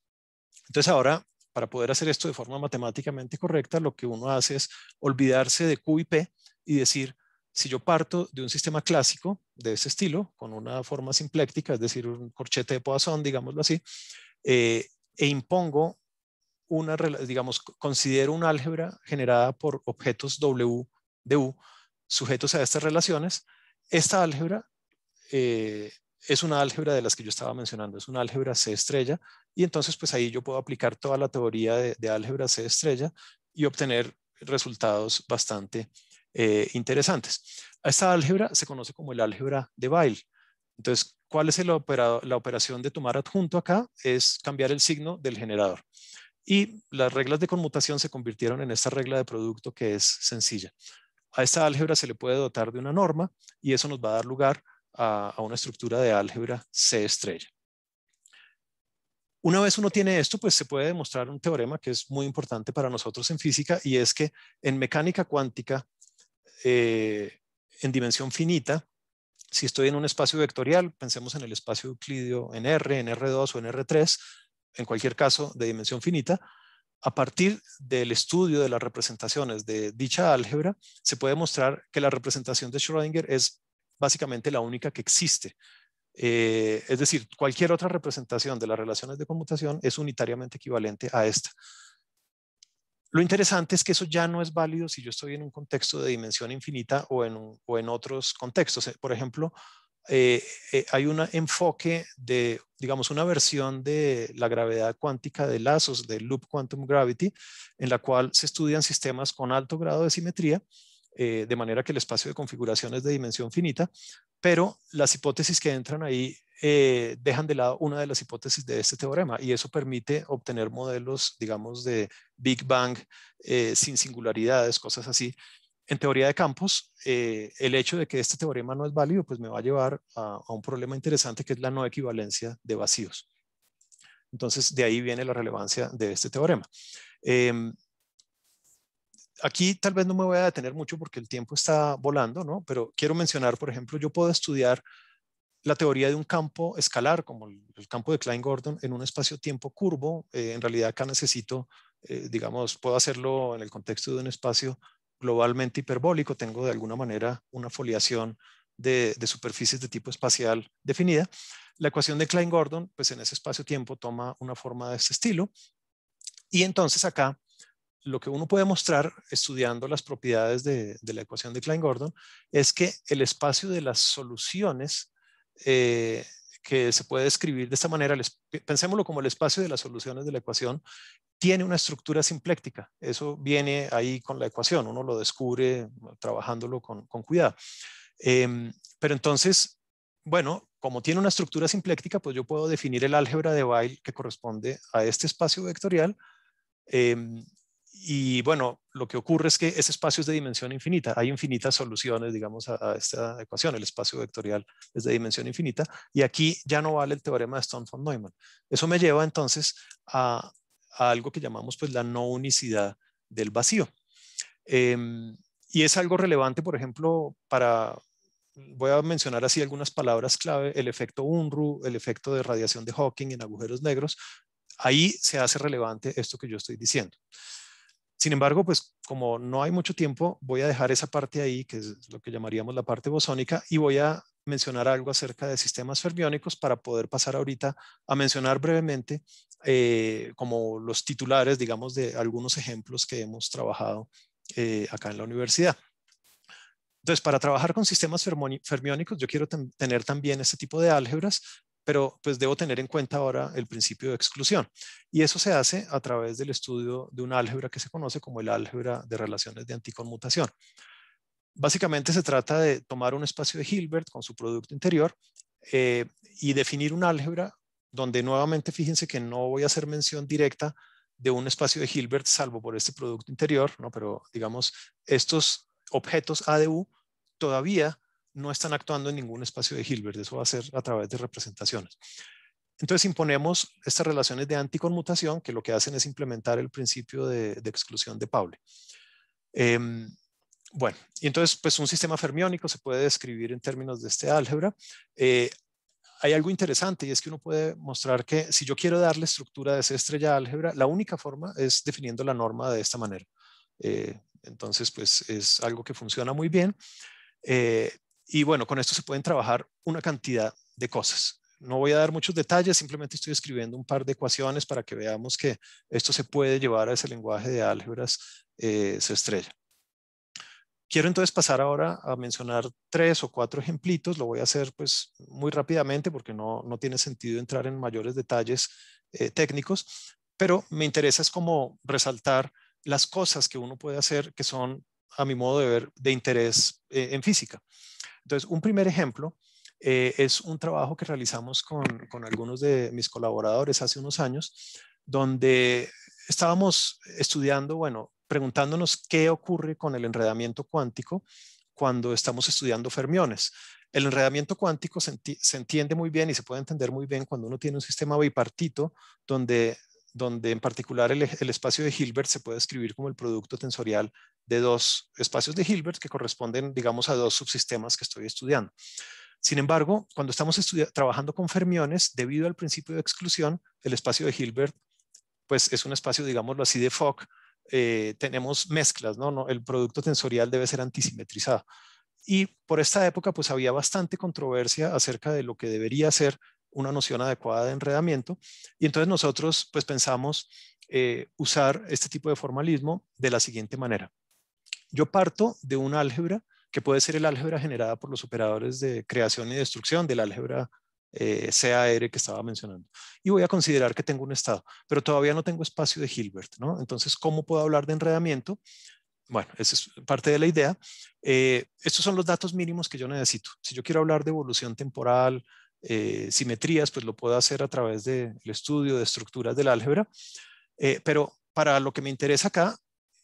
Entonces ahora, para poder hacer esto de forma matemáticamente correcta, lo que uno hace es olvidarse de Q y P y decir, si yo parto de un sistema clásico de ese estilo, con una forma simpléctica, es decir, un corchete de Poisson, digámoslo así, eh, e impongo una, digamos, considero una álgebra generada por objetos W de U sujetos a estas relaciones, esta álgebra eh, es una álgebra de las que yo estaba mencionando, es una álgebra C estrella, y entonces pues ahí yo puedo aplicar toda la teoría de, álgebra C estrella y obtener resultados bastante eh, interesantes. esta álgebra se conoce como el álgebra de Bile Entonces, ¿cuál es la operación de tomar adjunto acá? Es cambiar el signo del generador. Y las reglas de conmutación se convirtieron en esta regla de producto que es sencilla. A esta álgebra se le puede dotar de una norma y eso nos va a dar lugar a, una estructura de álgebra C estrella. Una vez uno tiene esto, pues se puede demostrar un teorema que es muy importante para nosotros en física y es que en mecánica cuántica, eh, en dimensión finita, si estoy en un espacio vectorial, pensemos en el espacio euclidio en R, en R2 o en R3, en cualquier caso, de dimensión finita, a partir del estudio de las representaciones de dicha álgebra, se puede mostrar que la representación de Schrödinger es básicamente la única que existe. Eh, es decir, cualquier otra representación de las relaciones de conmutación es unitariamente equivalente a esta. Lo interesante es que eso ya no es válido si yo estoy en un contexto de dimensión infinita o en otros contextos. Eh, por ejemplo, eh, eh, hay un enfoque de, digamos, una versión de la gravedad cuántica de lazos, de loop quantum gravity, en la cual se estudian sistemas con alto grado de simetría, eh, de manera que el espacio de configuración es de dimensión finita, pero las hipótesis que entran ahí dejan de lado una de las hipótesis de este teorema y eso permite obtener modelos, digamos, de Big Bang sin singularidades, cosas así, en teoría de campos, eh, el hecho de que este teorema no es válido, pues me va a llevar a, un problema interesante que es la no equivalencia de vacíos. Entonces, de ahí viene la relevancia de este teorema. Em, aquí tal vez no me voy a detener mucho porque el tiempo está volando, ¿no? Pero quiero mencionar, por ejemplo, yo puedo estudiar la teoría de un campo escalar, como el, campo de Klein-Gordon, en un espacio-tiempo curvo. Eh, en realidad acá necesito, eh, digamos, puedo hacerlo en el contexto de un espacio globalmente hiperbólico, tengo de alguna manera una foliación de, superficies de tipo espacial definida. La ecuación de Klein-Gordon, pues en ese espacio-tiempo toma una forma de este estilo. Y entonces acá lo que uno puede mostrar estudiando las propiedades de, la ecuación de Klein-Gordon es que el espacio de las soluciones eh, que se puede describir de esta manera, pensemoslo pensémoslo como el espacio de las soluciones de la ecuación, tiene una estructura simpléctica. Eso viene ahí con la ecuación, uno lo descubre trabajándolo con, con cuidado. Em, pero entonces, bueno, como tiene una estructura simpléctica, pues yo puedo definir el álgebra de Weil que corresponde a este espacio vectorial em, y bueno, lo que ocurre es que ese espacio es de dimensión infinita. Hay infinitas soluciones, digamos, a, esta ecuación. El espacio vectorial es de dimensión infinita. Y aquí ya no vale el teorema de Stone von Neumann. Eso me lleva entonces a, algo que llamamos pues la no unicidad del vacío. Em, y es algo relevante, por ejemplo, para... Voy a mencionar así algunas palabras clave, el efecto Unruh, el efecto de radiación de Hawking en agujeros negros. Ahí se hace relevante esto que yo estoy diciendo. Sin embargo, pues como no hay mucho tiempo, voy a dejar esa parte ahí, que es lo que llamaríamos la parte bosónica, y voy a mencionar algo acerca de sistemas fermiónicos para poder pasar ahorita a mencionar brevemente eh, como los titulares, digamos, de algunos ejemplos que hemos trabajado eh, acá en la universidad. Entonces, para trabajar con sistemas fermiónicos, yo quiero tener también este tipo de álgebras, pero pues debo tener en cuenta ahora el principio de exclusión. Y eso se hace a través del estudio de un álgebra que se conoce como el álgebra de relaciones de anticonmutación. Básicamente se trata de tomar un espacio de Hilbert con su producto interior eh, y definir un álgebra donde nuevamente fíjense que no voy a hacer mención directa de un espacio de Hilbert salvo por este producto interior, ¿no? pero digamos, estos objetos ADU todavía no están actuando en ningún espacio de Hilbert, eso va a ser a través de representaciones. Entonces imponemos estas relaciones de anticonmutación que lo que hacen es implementar el principio de, exclusión de Pauli. Em, bueno, y entonces pues un sistema fermiónico se puede describir en términos de este álgebra. Eh, hay algo interesante y es que uno puede mostrar que si yo quiero darle estructura de esa estrella álgebra, la única forma es definiendo la norma de esta manera. Eh, entonces pues es algo que funciona muy bien. Eh, y bueno, con esto se pueden trabajar una cantidad de cosas. No voy a dar muchos detalles, simplemente estoy escribiendo un par de ecuaciones para que veamos que esto se puede llevar a ese lenguaje de álgebras, eh, se estrella. Quiero entonces pasar ahora a mencionar tres o cuatro ejemplitos, lo voy a hacer pues muy rápidamente porque no, tiene sentido entrar en mayores detalles eh, técnicos, pero me interesa es como resaltar las cosas que uno puede hacer que son, a mi modo de ver, de interés eh, en física. Entonces, un primer ejemplo eh, es un trabajo que realizamos con, con algunos de mis colaboradores hace unos años, donde estábamos estudiando, bueno, preguntándonos qué ocurre con el enredamiento cuántico cuando estamos estudiando fermiones. El enredamiento cuántico se, entiende muy bien y se puede entender muy bien cuando uno tiene un sistema bipartito donde donde en particular el, espacio de Hilbert se puede escribir como el producto tensorial de dos espacios de Hilbert que corresponden, digamos, a dos subsistemas que estoy estudiando. Sin embargo, cuando estamos trabajando con fermiones, debido al principio de exclusión, el espacio de Hilbert pues es un espacio, digámoslo así, de Fock, eh, tenemos mezclas, ¿no? ¿no? El producto tensorial debe ser antisimetrizado. Y por esta época, pues había bastante controversia acerca de lo que debería ser una noción adecuada de enredamiento. Y entonces nosotros pues pensamos eh, usar este tipo de formalismo de la siguiente manera. Yo parto de una álgebra que puede ser el álgebra generada por los operadores de creación y destrucción del álgebra eh, CAR que estaba mencionando. Y voy a considerar que tengo un estado, pero todavía no tengo espacio de Hilbert, ¿no? Entonces, ¿cómo puedo hablar de enredamiento? Bueno, esa es parte de la idea. Eh, estos son los datos mínimos que yo necesito. Si yo quiero hablar de evolución temporal, eh, simetrías, pues lo puedo hacer a través del estudio de estructuras del álgebra. Eh, pero para lo que me interesa acá,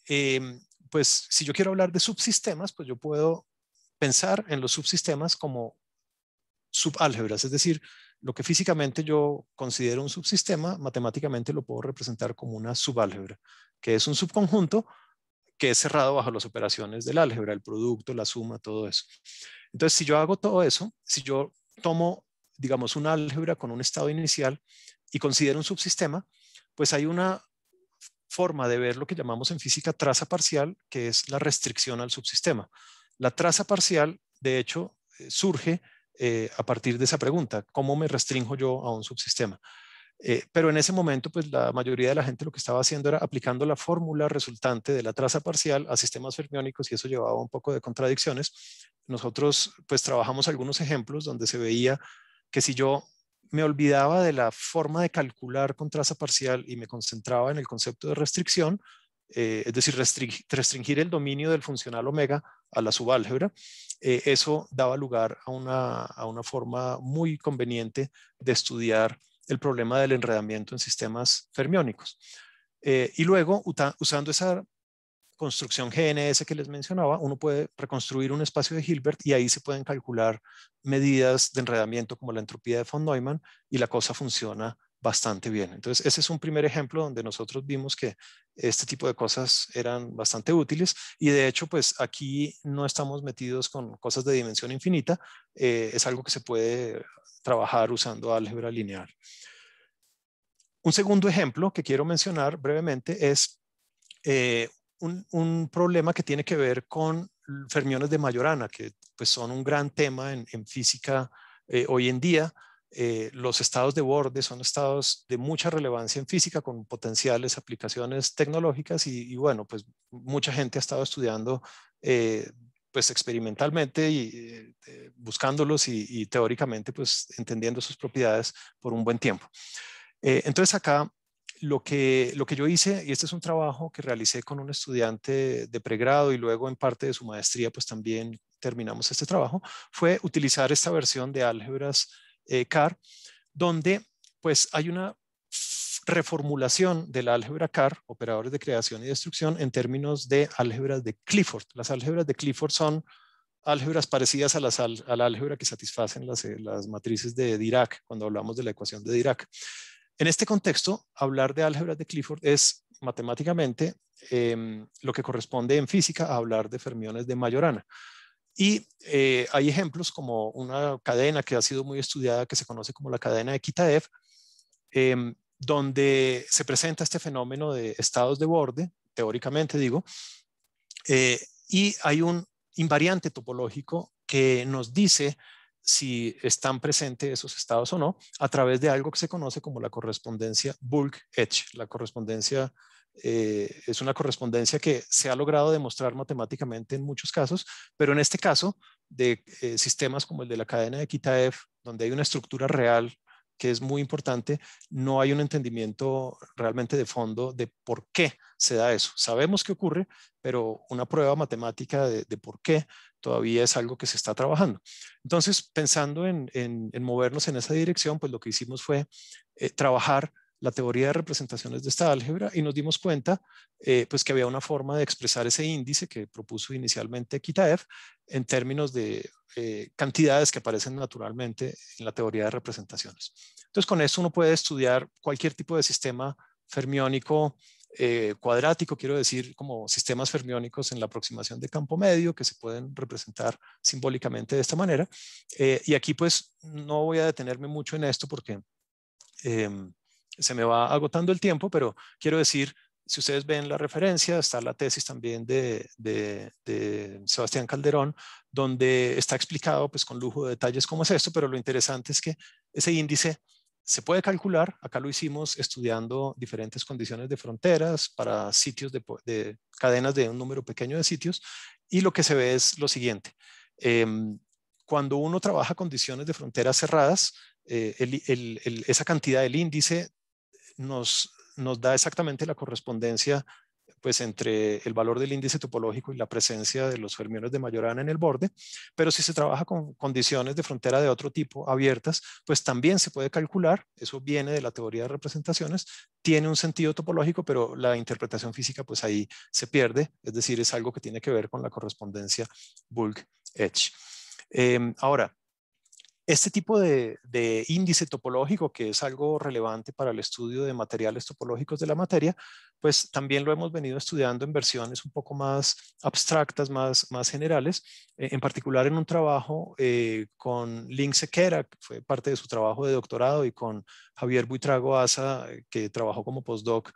em, pues si yo quiero hablar de subsistemas, pues yo puedo pensar en los subsistemas como subálgebras, es decir, lo que físicamente yo considero un subsistema, matemáticamente lo puedo representar como una subálgebra, que es un subconjunto que es cerrado bajo las operaciones del álgebra, el producto, la suma, todo eso. Entonces, si yo hago todo eso, si yo tomo digamos, un álgebra con un estado inicial y considera un subsistema, pues hay una forma de ver lo que llamamos en física traza parcial, que es la restricción al subsistema. La traza parcial, de hecho, eh, surge eh, a partir de esa pregunta, ¿cómo me restringo yo a un subsistema? Eh, pero en ese momento, pues la mayoría de la gente lo que estaba haciendo era aplicando la fórmula resultante de la traza parcial a sistemas fermiónicos y eso llevaba un poco de contradicciones. Nosotros, pues trabajamos algunos ejemplos donde se veía que si yo me olvidaba de la forma de calcular con traza parcial y me concentraba en el concepto de restricción, eh, es decir, restringir el dominio del funcional omega a la subálgebra, eh, eso daba lugar a una, forma muy conveniente de estudiar el problema del enredamiento en sistemas fermiónicos. Eh, y luego, usando esa construcción GNS que les mencionaba, uno puede reconstruir un espacio de Hilbert y ahí se pueden calcular medidas de enredamiento como la entropía de von Neumann y la cosa funciona bastante bien. Entonces, ese es un primer ejemplo donde nosotros vimos que este tipo de cosas eran bastante útiles y de hecho, pues aquí no estamos metidos con cosas de dimensión infinita, eh, es algo que se puede trabajar usando álgebra lineal. Un segundo ejemplo que quiero mencionar brevemente es eh, un, problema que tiene que ver con fermiones de Majorana, que pues, son un gran tema en, física eh, hoy en día. Eh, los estados de borde son estados de mucha relevancia en física con potenciales aplicaciones tecnológicas y, bueno, pues mucha gente ha estado estudiando eh, pues experimentalmente y buscándolos y, teóricamente pues entendiendo sus propiedades por un buen tiempo. entonces acá lo que, yo hice, y este es un trabajo que realicé con un estudiante de pregrado y luego en parte de su maestría, pues también terminamos este trabajo, fue utilizar esta versión de álgebras eh, CAR, donde pues hay una reformulación de la álgebra CAR, operadores de creación y destrucción, en términos de álgebras de Clifford. Las álgebras de Clifford son álgebras parecidas a, las, a la álgebra que satisfacen eh, las matrices de Dirac, cuando hablamos de la ecuación de Dirac. En este contexto, hablar de álgebra de Clifford es matemáticamente em, lo que corresponde en física a hablar de fermiones de Majorana. Y eh, hay ejemplos como una cadena que ha sido muy estudiada, que se conoce como la cadena de Kitaev, em, donde se presenta este fenómeno de estados de borde, teóricamente digo, eh, y hay un invariante topológico que nos dice si están presentes esos estados o no, a través de algo que se conoce como la correspondencia Bulk-Edge. La correspondencia eh, es una correspondencia que se ha logrado demostrar matemáticamente en muchos casos, pero en este caso de eh, sistemas como el de la cadena de Kitaev, donde hay una estructura real que es muy importante, no hay un entendimiento realmente de fondo de por qué se da eso. Sabemos que ocurre, pero una prueba matemática de, por qué todavía es algo que se está trabajando. Entonces, pensando en, movernos en esa dirección, pues lo que hicimos fue eh, trabajar la teoría de representaciones de esta álgebra y nos dimos cuenta eh, pues que había una forma de expresar ese índice que propuso inicialmente Kitaev en términos de eh, cantidades que aparecen naturalmente en la teoría de representaciones. Entonces con esto uno puede estudiar cualquier tipo de sistema fermiónico eh, cuadrático, quiero decir, como sistemas fermiónicos en la aproximación de campo medio que se pueden representar simbólicamente de esta manera. y aquí pues no voy a detenerme mucho en esto porque em, se me va agotando el tiempo, pero quiero decir, si ustedes ven la referencia, está la tesis también de, Sebastián Calderón, donde está explicado pues, con lujo de detalles cómo es esto, pero lo interesante es que ese índice se puede calcular, acá lo hicimos estudiando diferentes condiciones de fronteras para sitios de, cadenas de un número pequeño de sitios, y lo que se ve es lo siguiente. Em, cuando uno trabaja condiciones de fronteras cerradas, eh, esa cantidad del índice nos, da exactamente la correspondencia pues entre el valor del índice topológico y la presencia de los fermiones de Majorana en el borde, pero si se trabaja con condiciones de frontera de otro tipo abiertas, pues también se puede calcular, eso viene de la teoría de representaciones, tiene un sentido topológico, pero la interpretación física pues ahí se pierde, es decir, es algo que tiene que ver con la correspondencia Bulk-Edge. Em, ahora, este tipo de, índice topológico, que es algo relevante para el estudio de materiales topológicos de la materia, pues también lo hemos venido estudiando en versiones un poco más abstractas, más, más generales, eh, en particular en un trabajo eh, con Link Sequera, que fue parte de su trabajo de doctorado, y con Javier Buitrago Asa, eh, que trabajó como postdoc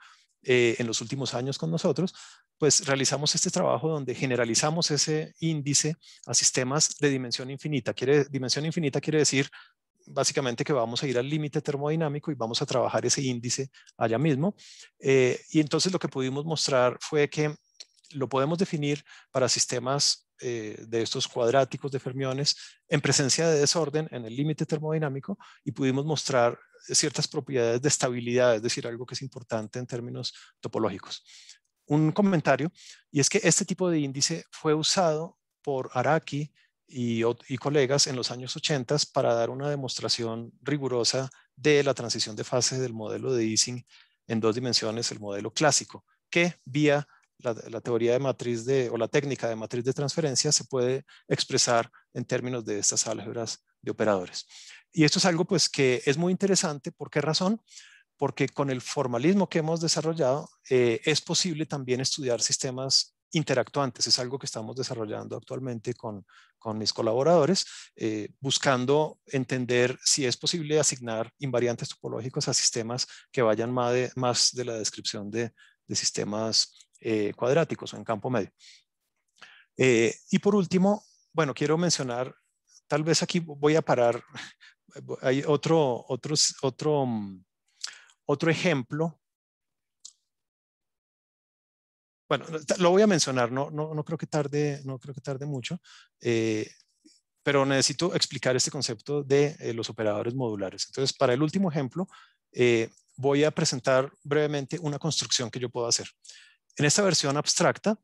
en los últimos años con nosotros, pues realizamos este trabajo donde generalizamos ese índice a sistemas de dimensión infinita. Quiere, dimensión infinita quiere decir básicamente que vamos a ir al límite termodinámico y vamos a trabajar ese índice allá mismo. Eh, y entonces lo que pudimos mostrar fue que lo podemos definir para sistemas eh, de estos cuadráticos de fermiones en presencia de desorden en el límite termodinámico y pudimos mostrar ciertas propiedades de estabilidad, es decir, algo que es importante en términos topológicos un comentario, y es que este tipo de índice fue usado por Araki y, colegas en los años 80 para dar una demostración rigurosa de la transición de fases del modelo de easing en dos dimensiones, el modelo clásico, que vía la, teoría de matriz de, o la técnica de matriz de transferencia se puede expresar en términos de estas álgebras de operadores. Y esto es algo pues que es muy interesante, ¿por qué razón? porque con el formalismo que hemos desarrollado eh, es posible también estudiar sistemas interactuantes. Es algo que estamos desarrollando actualmente con, mis colaboradores, eh, buscando entender si es posible asignar invariantes topológicos a sistemas que vayan más de, más de la descripción de, sistemas eh, cuadráticos o en campo medio. y por último, bueno, quiero mencionar, tal vez aquí voy a parar, hay otro, otros otro mm, otro ejemplo. Bueno, lo voy a mencionar, no, creo, que tarde, no creo que tarde mucho, eh, pero necesito explicar este concepto de eh, los operadores modulares. Entonces, para el último ejemplo, eh, voy a presentar brevemente una construcción que yo puedo hacer. En esta versión abstracta,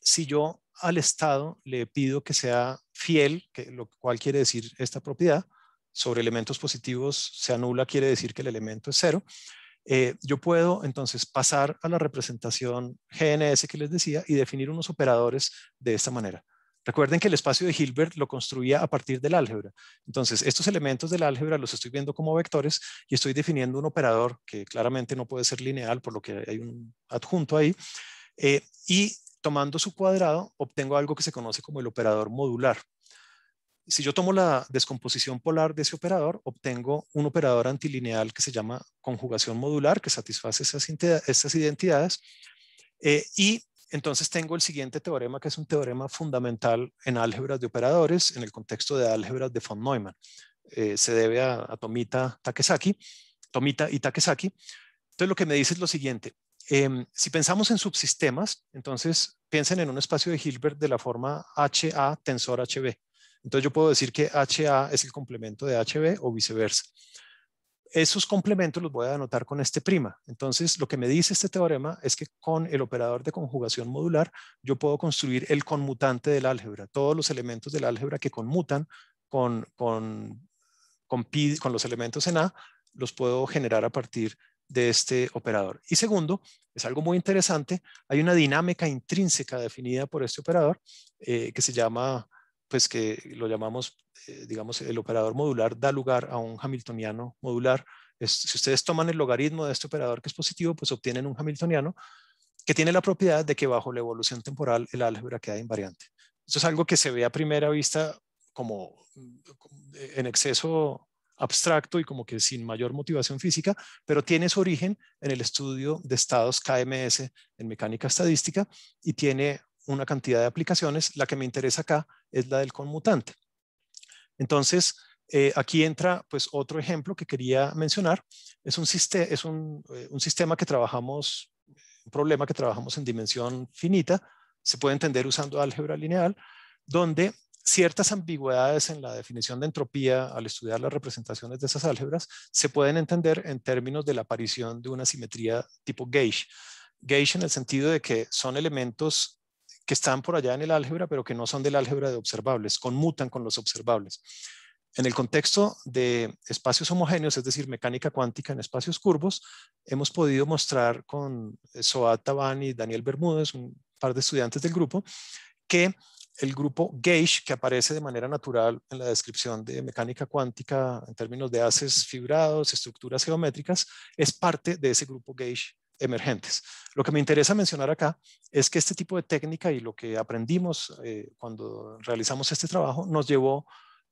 si yo al estado le pido que sea fiel, que lo cual quiere decir esta propiedad, sobre elementos positivos se anula, quiere decir que el elemento es cero. Eh, yo puedo entonces pasar a la representación GNS que les decía y definir unos operadores de esta manera. Recuerden que el espacio de Hilbert lo construía a partir del álgebra. Entonces, estos elementos del álgebra los estoy viendo como vectores y estoy definiendo un operador que claramente no puede ser lineal, por lo que hay un adjunto ahí. Eh, y tomando su cuadrado, obtengo algo que se conoce como el operador modular si yo tomo la descomposición polar de ese operador, obtengo un operador antilineal que se llama conjugación modular, que satisface esas, identidades. Eh, y entonces tengo el siguiente teorema, que es un teorema fundamental en álgebras de operadores, en el contexto de álgebras de von Neumann. Eh, se debe a, Tomita, Takesaki, Tomita y Takesaki. Entonces lo que me dice es lo siguiente. Em, si pensamos en subsistemas, entonces piensen en un espacio de Hilbert de la forma HA tensor HB. Entonces yo puedo decir que HA es el complemento de HB o viceversa. Esos complementos los voy a anotar con este prima. Entonces lo que me dice este teorema es que con el operador de conjugación modular yo puedo construir el conmutante del álgebra, todos los elementos del álgebra que conmutan con, con, con, los elementos en A los puedo generar a partir de este operador. Y segundo, es algo muy interesante, hay una dinámica intrínseca definida por este operador eh, que se llama pues que lo llamamos, eh, digamos, el operador modular da lugar a un hamiltoniano modular. si ustedes toman el logaritmo de este operador que es positivo, pues obtienen un hamiltoniano que tiene la propiedad de que bajo la evolución temporal el álgebra queda invariante. Esto es algo que se ve a primera vista como mm, en exceso abstracto y como que sin mayor motivación física, pero tiene su origen en el estudio de estados KMS en mecánica estadística y tiene una cantidad de aplicaciones. La que me interesa acá es la del conmutante. Entonces, eh, aquí entra pues otro ejemplo que quería mencionar. Es, un, es un, eh, un, sistema que trabajamos, un problema que trabajamos en dimensión finita, se puede entender usando álgebra lineal, donde ciertas ambigüedades en la definición de entropía al estudiar las representaciones de esas álgebras se pueden entender en términos de la aparición de una simetría tipo gauge. Gauge en el sentido de que son elementos que están por allá en el álgebra, pero que no son del álgebra de observables, conmutan con los observables. En el contexto de espacios homogéneos, es decir, mecánica cuántica en espacios curvos, hemos podido mostrar con Soat Tabani y Daniel Bermúdez, un par de estudiantes del grupo, que el grupo gauge, que aparece de manera natural en la descripción de mecánica cuántica en términos de haces fibrados, estructuras geométricas, es parte de ese grupo gauge emergentes. Lo que me interesa mencionar acá es que este tipo de técnica y lo que aprendimos eh, cuando realizamos este trabajo nos llevó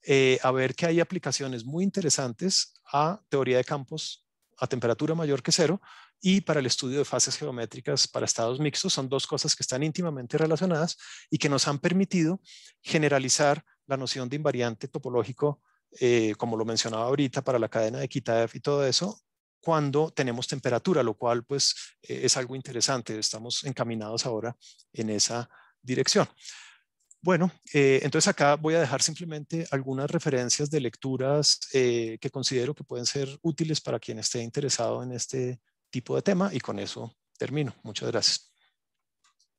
eh, a ver que hay aplicaciones muy interesantes a teoría de campos a temperatura mayor que cero y para el estudio de fases geométricas para estados mixtos. Son dos cosas que están íntimamente relacionadas y que nos han permitido generalizar la noción de invariante topológico, eh, como lo mencionaba ahorita, para la cadena de Kitaev y todo eso, cuando tenemos temperatura, lo cual pues e-, es algo interesante. Estamos encaminados ahora en esa dirección. Bueno, eh, entonces acá voy a dejar simplemente algunas referencias de lecturas eh, que considero que pueden ser útiles para quien esté interesado en este tipo de tema y con eso termino. Muchas gracias.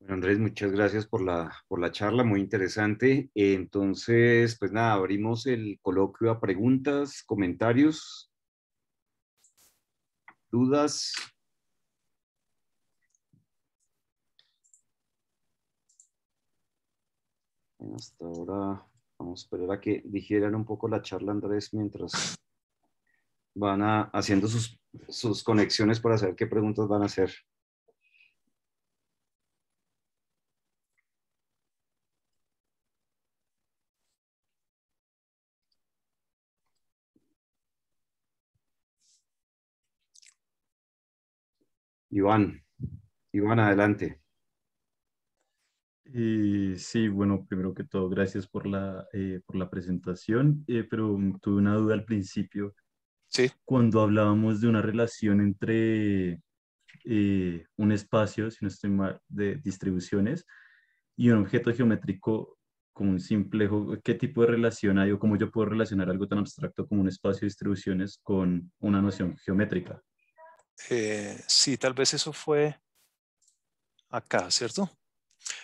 Andrés, muchas gracias por la, por la charla, muy interesante. Entonces, pues nada, abrimos el coloquio a preguntas, comentarios. ¿Dudas? hasta ahora vamos a esperar a que digieran un poco la charla, Andrés, mientras van haciendo sus, sus conexiones para saber qué preguntas van a hacer. Iván, Iván, adelante. sí, bueno, primero que todo, gracias por la, eh, por la presentación, eh, pero tuve una duda al principio. Sí. Cuando hablábamos de una relación entre eh, un espacio, si no estoy mal, de distribuciones y un objeto geométrico como un simple, ¿qué tipo de relación hay o cómo yo puedo relacionar algo tan abstracto como un espacio de distribuciones con una noción geométrica? Eh, si tal vez eso fue acá, ¿cierto?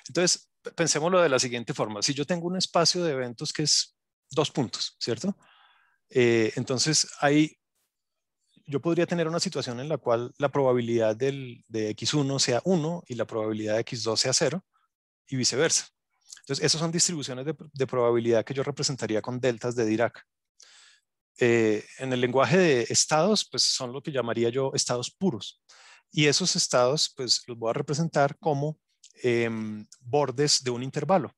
Entonces, pensemoslo de la siguiente forma. Si yo tengo un espacio de eventos que es dos puntos, ¿cierto? Eh, entonces, ahí yo podría tener una situación en la cual la probabilidad de X1 sea 1 y la probabilidad de X2 sea 0 y viceversa. Entonces, esas son distribuciones de, de probabilidad que yo representaría con deltas de Dirac. Eh, en el lenguaje de estados, pues son lo que llamaría yo estados puros. Y esos estados, pues los voy a representar como em, bordes de un intervalo.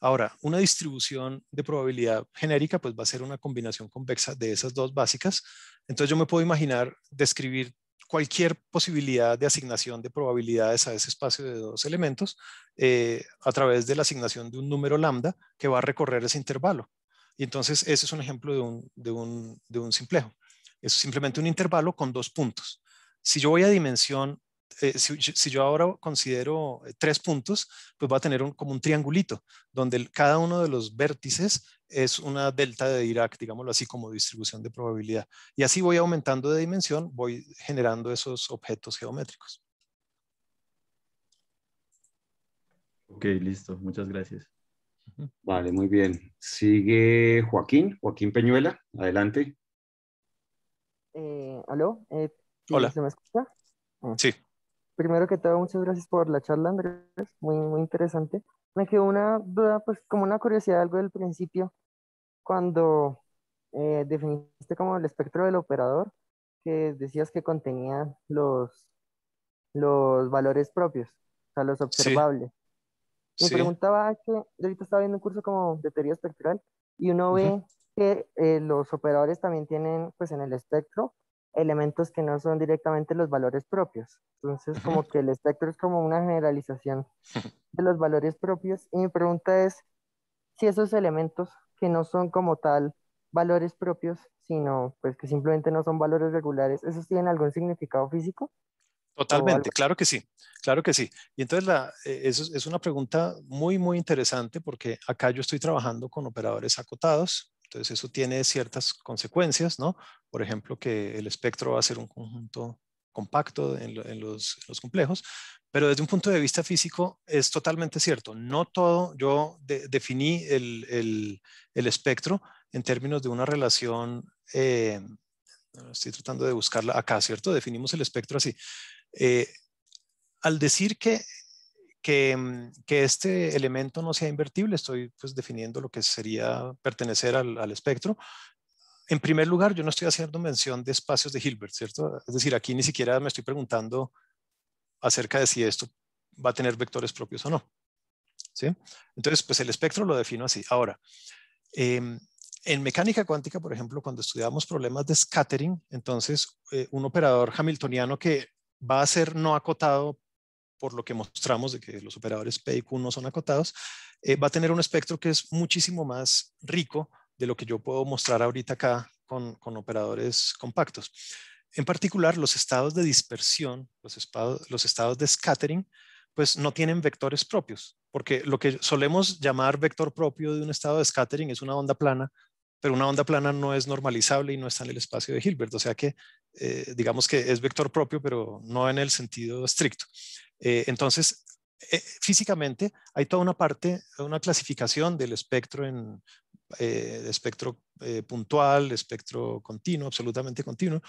Ahora, una distribución de probabilidad genérica, pues va a ser una combinación convexa de esas dos básicas. Entonces yo me puedo imaginar describir cualquier posibilidad de asignación de probabilidades a ese espacio de dos elementos eh, a través de la asignación de un número lambda que va a recorrer ese intervalo. Y entonces ese es un ejemplo de un, simplejo. Es simplemente un intervalo con dos puntos. Si yo voy a dimensión, eh, si, yo ahora considero eh, tres puntos, pues va a tener un, como un triangulito, donde cada uno de los vértices es una delta de Dirac, digámoslo así, como distribución de probabilidad. Y así voy aumentando de dimensión, voy generando esos objetos geométricos. Ok, listo. Muchas gracias. Vale, muy bien. Sigue Joaquín, Joaquín Peñuela, adelante. Eh, ¿Aló? Eh, Hola. ¿Se me escucha? Ah. Sí. Primero que todo, muchas gracias por la charla, Andrés. Muy, muy interesante. Me quedó una duda, pues como una curiosidad, algo del principio, cuando eh, definiste como el espectro del operador, que decías que contenía los, los valores propios, o sea, los observables. Me preguntaba ah, que ahorita estaba viendo un curso como de teoría espectral y uno ve que eh, los operadores también tienen pues en el espectro elementos que no son directamente los valores propios. Entonces, como que el espectro es como una generalización de los valores propios. Y mi pregunta es si esos elementos que no son como tal valores propios, sino pues que simplemente no son valores regulares, ¿esos tienen algún significado físico? Totalmente, claro que sí, claro que sí. Y entonces la, eh, eso es una pregunta muy, muy interesante porque acá yo estoy trabajando con operadores acotados, entonces eso tiene ciertas consecuencias, ¿no? Por ejemplo, que el espectro va a ser un conjunto compacto en, los, complejos, pero desde un punto de vista físico es totalmente cierto. No todo, yo definí el, el, el, espectro en términos de una relación, eh, estoy tratando de buscarla acá, ¿cierto? Definimos el espectro así eh, al decir que, mm, que, este elemento no sea invertible, estoy pues definiendo lo que sería pertenecer al, espectro. En primer lugar, yo no estoy haciendo mención de espacios de Hilbert, ¿cierto? Es decir, aquí ni siquiera me estoy preguntando acerca de si esto va a tener vectores propios o no. ¿Sí? Entonces, pues el espectro lo defino así. Ahora, em, en mecánica cuántica, por ejemplo, cuando estudiamos problemas de scattering, entonces eh, un operador hamiltoniano que va a ser no acotado por lo que mostramos de que los operadores P y Q no son acotados, eh, va a tener un espectro que es muchísimo más rico de lo que yo puedo mostrar ahorita acá con, operadores compactos. En particular, los estados de dispersión, los estados de scattering, pues no tienen vectores propios, porque lo que solemos llamar vector propio de un estado de scattering es una onda plana pero una onda plana no es normalizable y no está en el espacio de Hilbert, o sea que eh, digamos que es vector propio, pero no en el sentido estricto. Eh, entonces, eh, físicamente hay toda una parte, una clasificación del espectro en espectro puntual, espectro continuo, absolutamente continuo,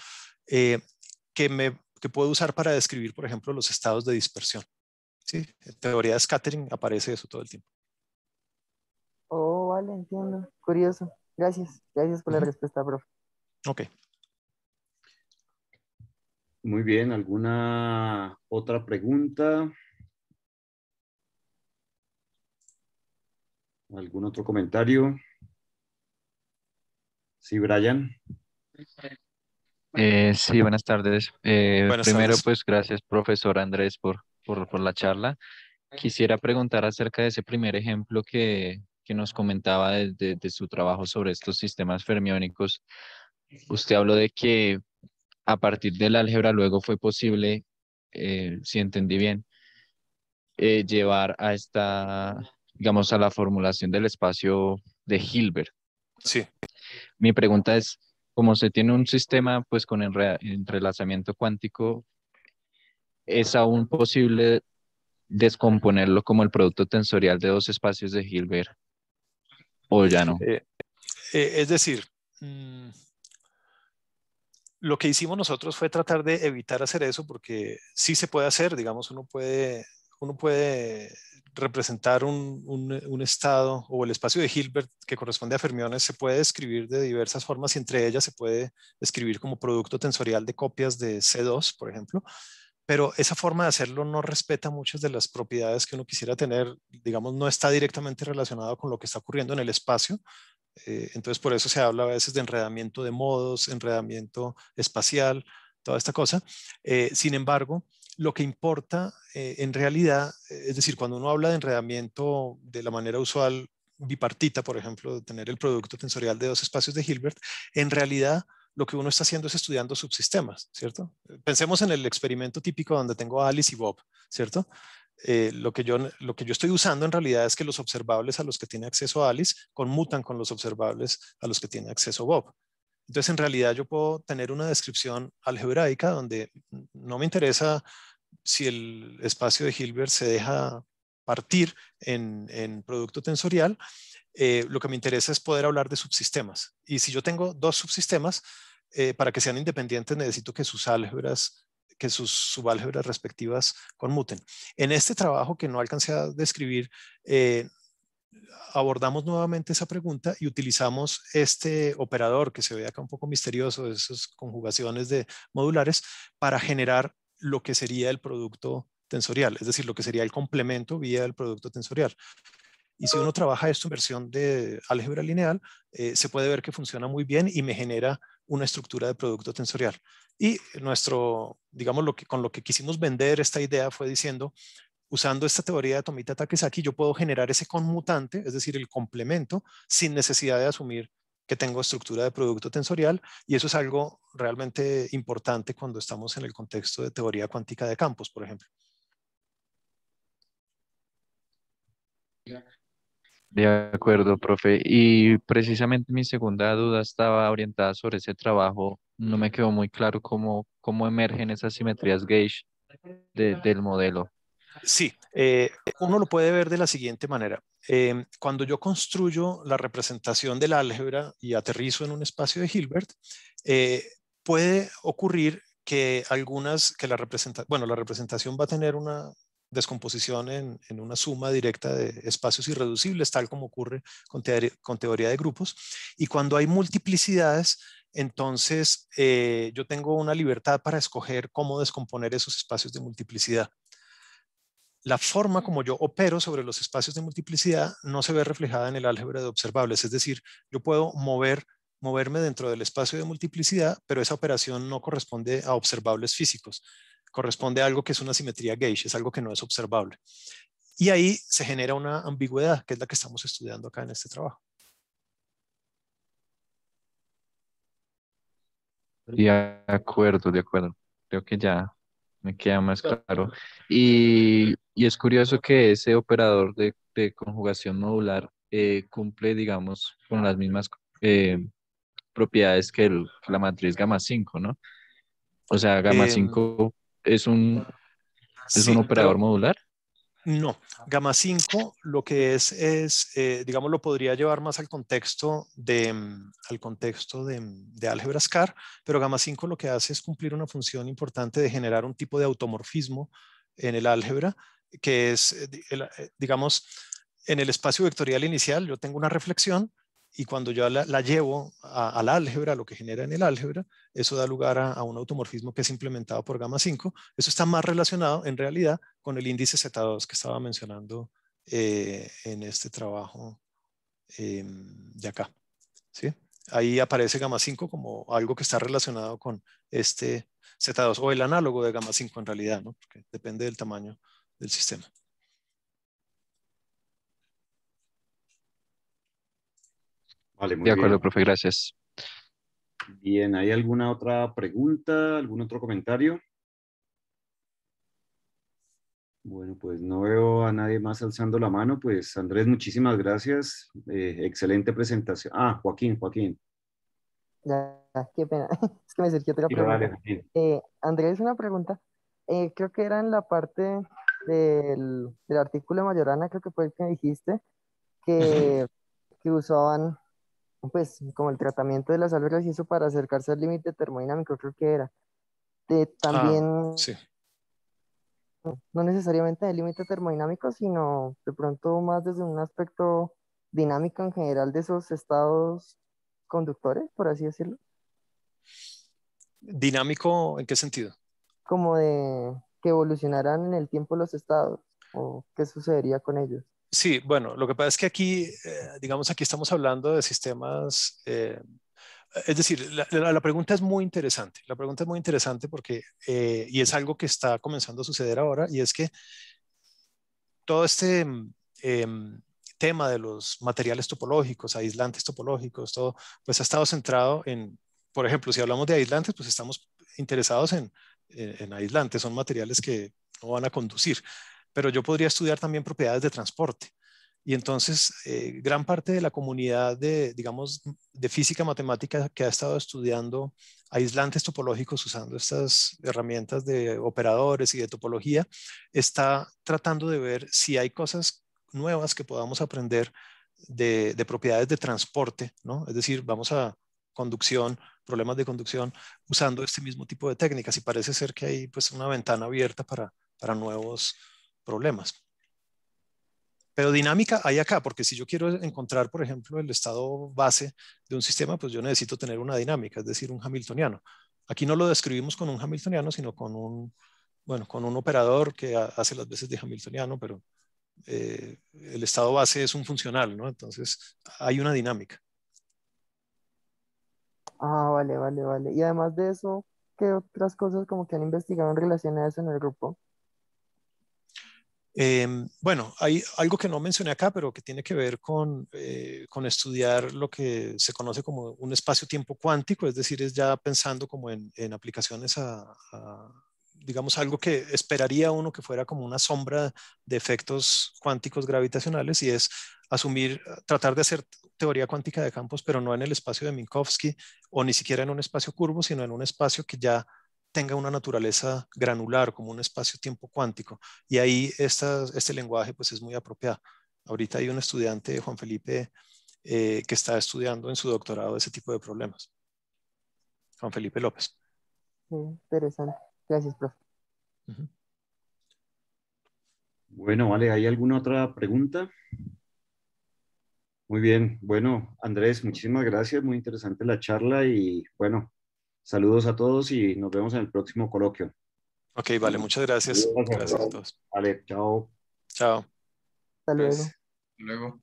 que, me, que puedo usar para describir, por ejemplo, los estados de dispersión. ¿sí? En teoría de scattering aparece eso todo el tiempo. Oh, vale, entiendo. Curioso. Gracias, gracias por la respuesta, profe. Ok. Muy bien, ¿alguna otra pregunta? ¿Algún otro comentario? Sí, Brian. Eh, sí, buenas tardes. Eh, primero, pues gracias, profesor Andrés, por, la charla. Quisiera preguntar acerca de ese primer ejemplo que, nos comentaba de, su trabajo sobre estos sistemas fermiónicos, usted habló de que a partir del álgebra luego fue posible, eh, si entendí bien, eh, llevar a esta, digamos, a la formulación del espacio de Hilbert. Sí. Mi pregunta es, como se tiene un sistema pues con el entrelazamiento cuántico, ¿es aún posible descomponerlo como el producto tensorial de dos espacios de Hilbert ¿O ya no? Eh, eh, es decir, mm, lo que hicimos nosotros fue tratar de evitar hacer eso porque sí se puede hacer, digamos, uno puede, uno puede representar un, estado o el espacio de Hilbert que corresponde a fermiones se puede escribir de diversas formas y entre ellas se puede escribir como producto tensorial de copias de C2, por ejemplo, pero esa forma de hacerlo no respeta muchas de las propiedades que uno quisiera tener, digamos, no está directamente relacionado con lo que está ocurriendo en el espacio. Eh, entonces, por eso se habla a veces de enredamiento de modos, enredamiento espacial, toda esta cosa. Eh, sin embargo, lo que importa eh, en realidad, es decir, cuando uno habla de enredamiento de la manera usual bipartita, por ejemplo, de tener el producto tensorial de dos espacios de Hilbert, en realidad lo que uno está haciendo es estudiando subsistemas, ¿cierto? Pensemos en el experimento típico donde tengo a Alice y Bob, ¿cierto? Eh, lo, que yo, lo que yo estoy usando en realidad es que los observables a los que tiene acceso Alice conmutan con los observables a los que tiene acceso Bob. Entonces, en realidad yo puedo tener una descripción algebraica donde no me interesa si el espacio de Hilbert se deja partir en producto tensorial, eh, lo que me interesa es poder hablar de subsistemas. Y si yo tengo dos subsistemas, eh, para que sean independientes necesito que sus álgebras, que sus subálgebras respectivas conmuten. En este trabajo que no alcancé a describir, eh, abordamos nuevamente esa pregunta y utilizamos este operador que se ve acá un poco misterioso, esas conjugaciones de modulares, para generar lo que sería el producto tensorial, es decir, lo que sería el complemento vía el producto tensorial. Y si uno trabaja esto en versión de álgebra lineal, eh, se puede ver que funciona muy bien y me genera una estructura de producto tensorial. Y nuestro, digamos, lo que, con lo que quisimos vender esta idea fue diciendo, usando esta teoría de Tomita Takesaki, yo puedo generar ese conmutante, es decir, el complemento, sin necesidad de asumir que tengo estructura de producto tensorial y eso es algo realmente importante cuando estamos en el contexto de teoría cuántica de campos, por ejemplo. De acuerdo, profe. Y precisamente mi segunda duda estaba orientada sobre ese trabajo. No me quedó muy claro cómo, cómo emergen esas simetrías gauge del modelo. Sí, eh, uno lo puede ver de la siguiente manera. Eh, cuando yo construyo la representación del álgebra y aterrizo en un espacio de Hilbert, eh, puede ocurrir que algunas, que la representación, bueno, la representación va a tener una descomposición en, una suma directa de espacios irreducibles, tal como ocurre con, teoría, de grupos. Y cuando hay multiplicidades, entonces eh, yo tengo una libertad para escoger cómo descomponer esos espacios de multiplicidad. La forma como yo opero sobre los espacios de multiplicidad no se ve reflejada en el álgebra de observables, es decir, yo puedo mover moverme dentro del espacio de multiplicidad, pero esa operación no corresponde a observables físicos, corresponde a algo que es una simetría gauge, es algo que no es observable. Y ahí se genera una ambigüedad, que es la que estamos estudiando acá en este trabajo. De acuerdo, de acuerdo. Creo que ya me queda más claro. Y, es curioso que ese operador de, conjugación modular eh, cumple, digamos, con las mismas eh, propiedades que, la matriz gamma 5, ¿no? O sea, gamma 5 em, ¿Es un, un operador modular? No, gamma 5 lo que es, es eh, digamos, lo podría llevar más al contexto de, mm, al contexto de, mm, de álgebra SCAR, pero gamma 5 lo que hace es cumplir una función importante de generar un tipo de automorfismo en el álgebra, que es, eh, eh, digamos, en el espacio vectorial inicial yo tengo una reflexión y cuando yo la, llevo llevo al álgebra, lo que genera en el álgebra, eso da lugar a, un automorfismo que es implementado por gamma 5. Eso está más relacionado en realidad con el índice Z2 que estaba mencionando eh, en este trabajo eh, de acá. ¿sí? Ahí aparece gamma 5 como algo que está relacionado con este Z2 o el análogo de gamma 5 en realidad, ¿no? porque depende del tamaño del sistema. de acuerdo, profe, gracias. Bien, ¿hay alguna otra pregunta, algún otro comentario? Bueno, pues no veo a nadie más alzando la mano. Pues Andrés, muchísimas gracias. Eh, excelente presentación. Ah, Joaquín, Joaquín. Ya, qué pena. Es que me acerqué otra pregunta. Eh, Andrés, una pregunta. Eh, creo que era en la parte del, artículo Mayorana, creo que fue el que dijiste, que usaban pues como el tratamiento de las algas y para acercarse al límite termodinámico, creo que era. Ah, también, sí. no necesariamente del límite termodinámico, sino de pronto más desde un aspecto dinámico en general de esos estados conductores, por así decirlo. ¿Dinámico en qué sentido? Como de que evolucionarán en el tiempo los estados o qué sucedería con ellos. Sí, bueno, lo que pasa es que aquí, eh, digamos, aquí estamos hablando de sistemas, eh, es decir, la, pregunta es muy interesante, la pregunta es muy interesante porque, eh, y es algo que está comenzando a suceder ahora, y es que todo este em, tema de los materiales topológicos, aislantes topológicos, todo, pues ha estado centrado en, por ejemplo, si hablamos de aislantes, pues estamos interesados en, en aislantes, son materiales que no van a conducir pero yo podría estudiar también propiedades de transporte. Y entonces, eh, gran parte de la comunidad de, digamos, de física matemática que ha estado estudiando aislantes topológicos usando estas herramientas de operadores y de topología, está tratando de ver si hay cosas nuevas que podamos aprender de, propiedades de transporte, ¿no? Es decir, vamos a conducción, problemas de conducción, usando este mismo tipo de técnicas. Y parece ser que hay pues una ventana abierta para, para nuevos problemas. Pero dinámica hay acá, porque si yo quiero encontrar, por ejemplo, el estado base de un sistema, pues yo necesito tener una dinámica, es decir, un hamiltoniano. Aquí no lo describimos con un hamiltoniano, sino con un, bueno, con un operador que hace las veces de hamiltoniano, pero eh, el estado base es un funcional, ¿no? Entonces hay una dinámica. Ah, vale, vale, vale. Y además de eso, ¿qué otras cosas como que han investigado en relación a eso en el grupo? Em, bueno, hay algo que no mencioné acá, pero que tiene que ver eh, con, estudiar lo que se conoce como un espacio-tiempo cuántico, es decir, es ya pensando como en, aplicaciones a, a, digamos, algo que esperaría uno que fuera como una sombra de efectos cuánticos gravitacionales y es asumir, tratar de hacer teoría cuántica de campos, pero no en el espacio de Minkowski o ni siquiera en un espacio curvo, sino en un espacio que ya tenga una naturaleza granular, como un espacio-tiempo cuántico. Y ahí este lenguaje pues, es muy apropiado. Ahorita hay un estudiante, Juan Felipe, eh, que está estudiando en su doctorado ese tipo de problemas. Juan Felipe López. Interesante. Gracias, profe. Bueno, vale, ¿hay alguna otra pregunta? Muy bien, bueno, Andrés, muchísimas gracias, muy interesante la charla y bueno, Saludos a todos y nos vemos en el próximo coloquio. Ok, vale, muchas gracias. Gracias, a todos. Vale, chao. Chao. Hasta luego. Hasta luego.